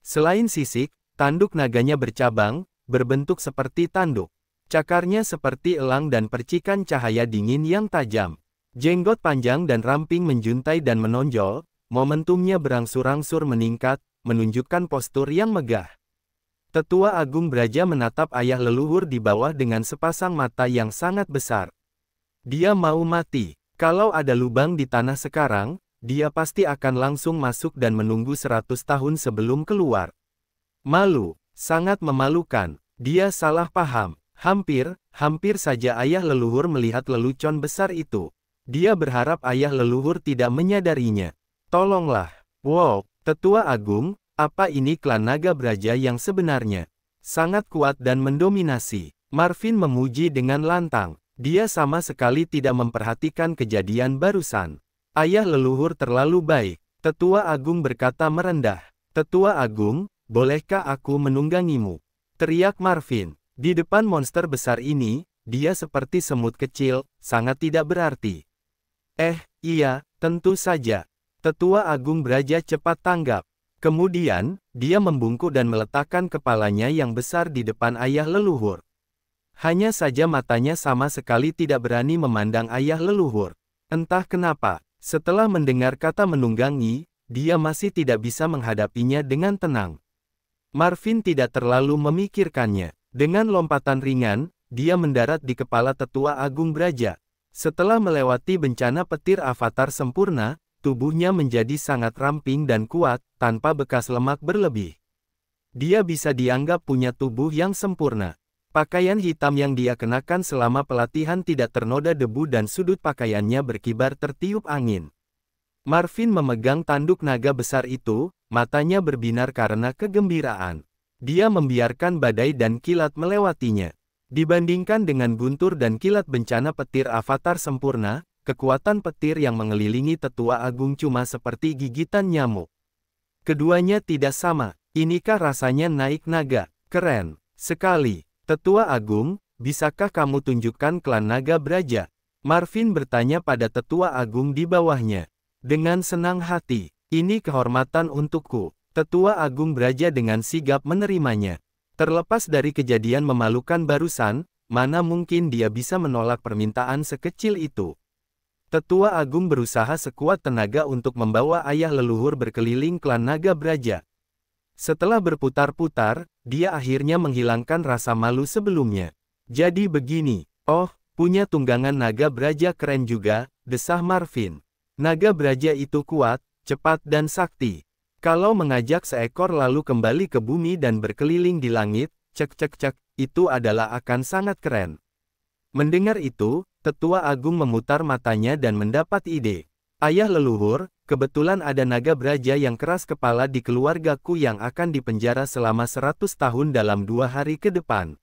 Selain sisik, tanduk naganya bercabang, berbentuk seperti tanduk. Cakarnya seperti elang dan percikan cahaya dingin yang tajam. Jenggot panjang dan ramping menjuntai dan menonjol, momentumnya berangsur-angsur meningkat, menunjukkan postur yang megah. Tetua Agung Braja menatap ayah leluhur di bawah dengan sepasang mata yang sangat besar. Dia mau mati. Kalau ada lubang di tanah sekarang, dia pasti akan langsung masuk dan menunggu seratus tahun sebelum keluar. Malu, sangat memalukan. Dia salah paham. Hampir, hampir saja ayah leluhur melihat lelucon besar itu. Dia berharap ayah leluhur tidak menyadarinya. Tolonglah. Wow, tetua agung, apa ini klan naga beraja yang sebenarnya? Sangat kuat dan mendominasi. Marvin memuji dengan lantang. Dia sama sekali tidak memperhatikan kejadian barusan. Ayah leluhur terlalu baik. Tetua Agung berkata merendah. Tetua Agung, bolehkah aku menunggangimu? Teriak Marvin. Di depan monster besar ini, dia seperti semut kecil, sangat tidak berarti. Eh, iya, tentu saja. Tetua Agung Braja cepat tanggap. Kemudian, dia membungkuk dan meletakkan kepalanya yang besar di depan ayah leluhur. Hanya saja matanya sama sekali tidak berani memandang ayah leluhur. Entah kenapa, setelah mendengar kata menunggangi, dia masih tidak bisa menghadapinya dengan tenang. Marvin tidak terlalu memikirkannya. Dengan lompatan ringan, dia mendarat di kepala tetua Agung Braja. Setelah melewati bencana petir avatar sempurna, tubuhnya menjadi sangat ramping dan kuat, tanpa bekas lemak berlebih. Dia bisa dianggap punya tubuh yang sempurna. Pakaian hitam yang dia kenakan selama pelatihan tidak ternoda debu dan sudut pakaiannya berkibar tertiup angin. Marvin memegang tanduk naga besar itu, matanya berbinar karena kegembiraan. Dia membiarkan badai dan kilat melewatinya. Dibandingkan dengan guntur dan kilat bencana petir avatar sempurna, kekuatan petir yang mengelilingi tetua agung cuma seperti gigitan nyamuk. Keduanya tidak sama, inikah rasanya naik naga, keren, sekali. Tetua agung, bisakah kamu tunjukkan klan naga beraja? Marvin bertanya pada tetua agung di bawahnya. Dengan senang hati, ini kehormatan untukku. Tetua agung beraja dengan sigap menerimanya. Terlepas dari kejadian memalukan barusan, mana mungkin dia bisa menolak permintaan sekecil itu. Tetua Agung berusaha sekuat tenaga untuk membawa ayah leluhur berkeliling klan naga beraja. Setelah berputar-putar, dia akhirnya menghilangkan rasa malu sebelumnya. Jadi begini, oh, punya tunggangan naga beraja keren juga, desah Marvin. Naga beraja itu kuat, cepat dan sakti. Kalau mengajak seekor lalu kembali ke bumi dan berkeliling di langit, cek cek cek, itu adalah akan sangat keren. Mendengar itu, tetua agung memutar matanya dan mendapat ide. Ayah leluhur, kebetulan ada naga beraja yang keras kepala di keluargaku yang akan dipenjara selama 100 tahun dalam dua hari ke depan.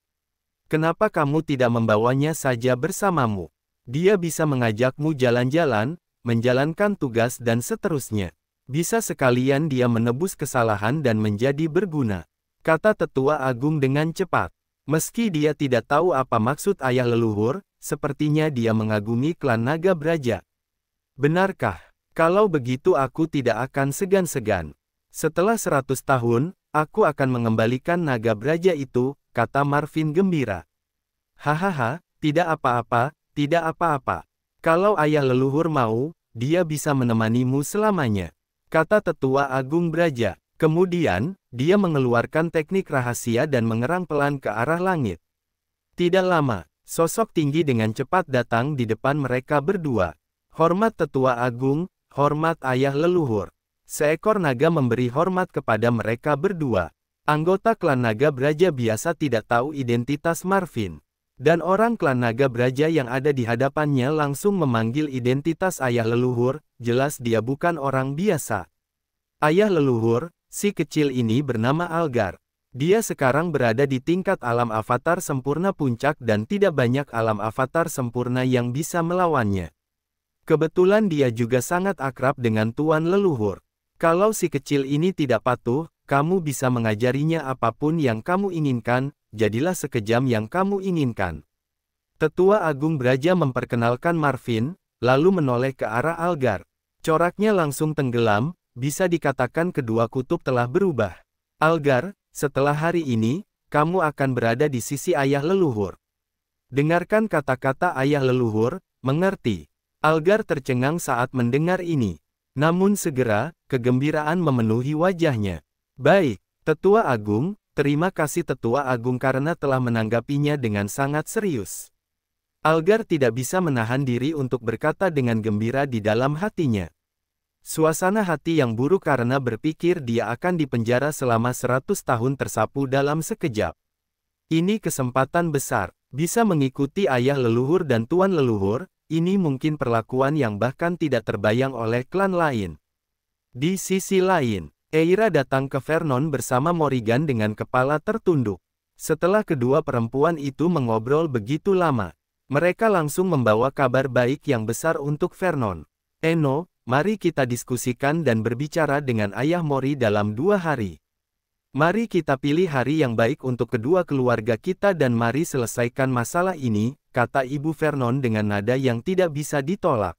Kenapa kamu tidak membawanya saja bersamamu? Dia bisa mengajakmu jalan-jalan, menjalankan tugas dan seterusnya. Bisa sekalian dia menebus kesalahan dan menjadi berguna. Kata tetua agung dengan cepat. Meski dia tidak tahu apa maksud ayah leluhur, sepertinya dia mengagumi klan naga beraja. Benarkah? Kalau begitu aku tidak akan segan-segan. Setelah seratus tahun, aku akan mengembalikan naga beraja itu, kata Marvin gembira. Hahaha, tidak apa-apa, tidak apa-apa. Kalau ayah leluhur mau, dia bisa menemanimu selamanya kata tetua Agung Braja. Kemudian, dia mengeluarkan teknik rahasia dan mengerang pelan ke arah langit. Tidak lama, sosok tinggi dengan cepat datang di depan mereka berdua. Hormat tetua agung, hormat ayah leluhur. Seekor naga memberi hormat kepada mereka berdua. Anggota klan naga Braja biasa tidak tahu identitas Marvin. Dan orang klan naga beraja yang ada di hadapannya langsung memanggil identitas ayah leluhur, jelas dia bukan orang biasa. Ayah leluhur, si kecil ini bernama Algar. Dia sekarang berada di tingkat alam avatar sempurna puncak dan tidak banyak alam avatar sempurna yang bisa melawannya. Kebetulan dia juga sangat akrab dengan tuan leluhur. Kalau si kecil ini tidak patuh, kamu bisa mengajarinya apapun yang kamu inginkan, jadilah sekejam yang kamu inginkan. Tetua Agung Braja memperkenalkan Marvin, lalu menoleh ke arah Algar. Coraknya langsung tenggelam, bisa dikatakan kedua kutub telah berubah. Algar, setelah hari ini, kamu akan berada di sisi ayah leluhur. Dengarkan kata-kata ayah leluhur, mengerti. Algar tercengang saat mendengar ini. Namun segera, kegembiraan memenuhi wajahnya. Baik, Tetua Agung, Terima kasih Tetua Agung karena telah menanggapinya dengan sangat serius. Algar tidak bisa menahan diri untuk berkata dengan gembira di dalam hatinya. Suasana hati yang buruk karena berpikir dia akan dipenjara selama 100 tahun tersapu dalam sekejap. Ini kesempatan besar, bisa mengikuti ayah leluhur dan tuan leluhur, ini mungkin perlakuan yang bahkan tidak terbayang oleh klan lain. Di sisi lain, Eira datang ke Vernon bersama Morrigan dengan kepala tertunduk. Setelah kedua perempuan itu mengobrol begitu lama, mereka langsung membawa kabar baik yang besar untuk Vernon. Eno, mari kita diskusikan dan berbicara dengan ayah Mori dalam dua hari. Mari kita pilih hari yang baik untuk kedua keluarga kita dan mari selesaikan masalah ini, kata Ibu Vernon dengan nada yang tidak bisa ditolak.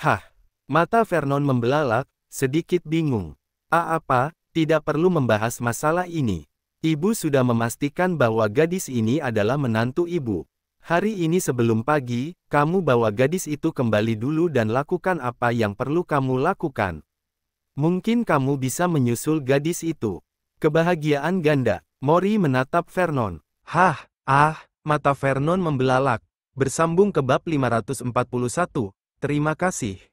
Hah! Mata Vernon membelalak, sedikit bingung apa tidak perlu membahas masalah ini. Ibu sudah memastikan bahwa gadis ini adalah menantu ibu. Hari ini sebelum pagi, kamu bawa gadis itu kembali dulu dan lakukan apa yang perlu kamu lakukan. Mungkin kamu bisa menyusul gadis itu. Kebahagiaan ganda, Mori menatap Vernon. Hah, ah, mata Vernon membelalak. Bersambung ke bab 541. Terima kasih.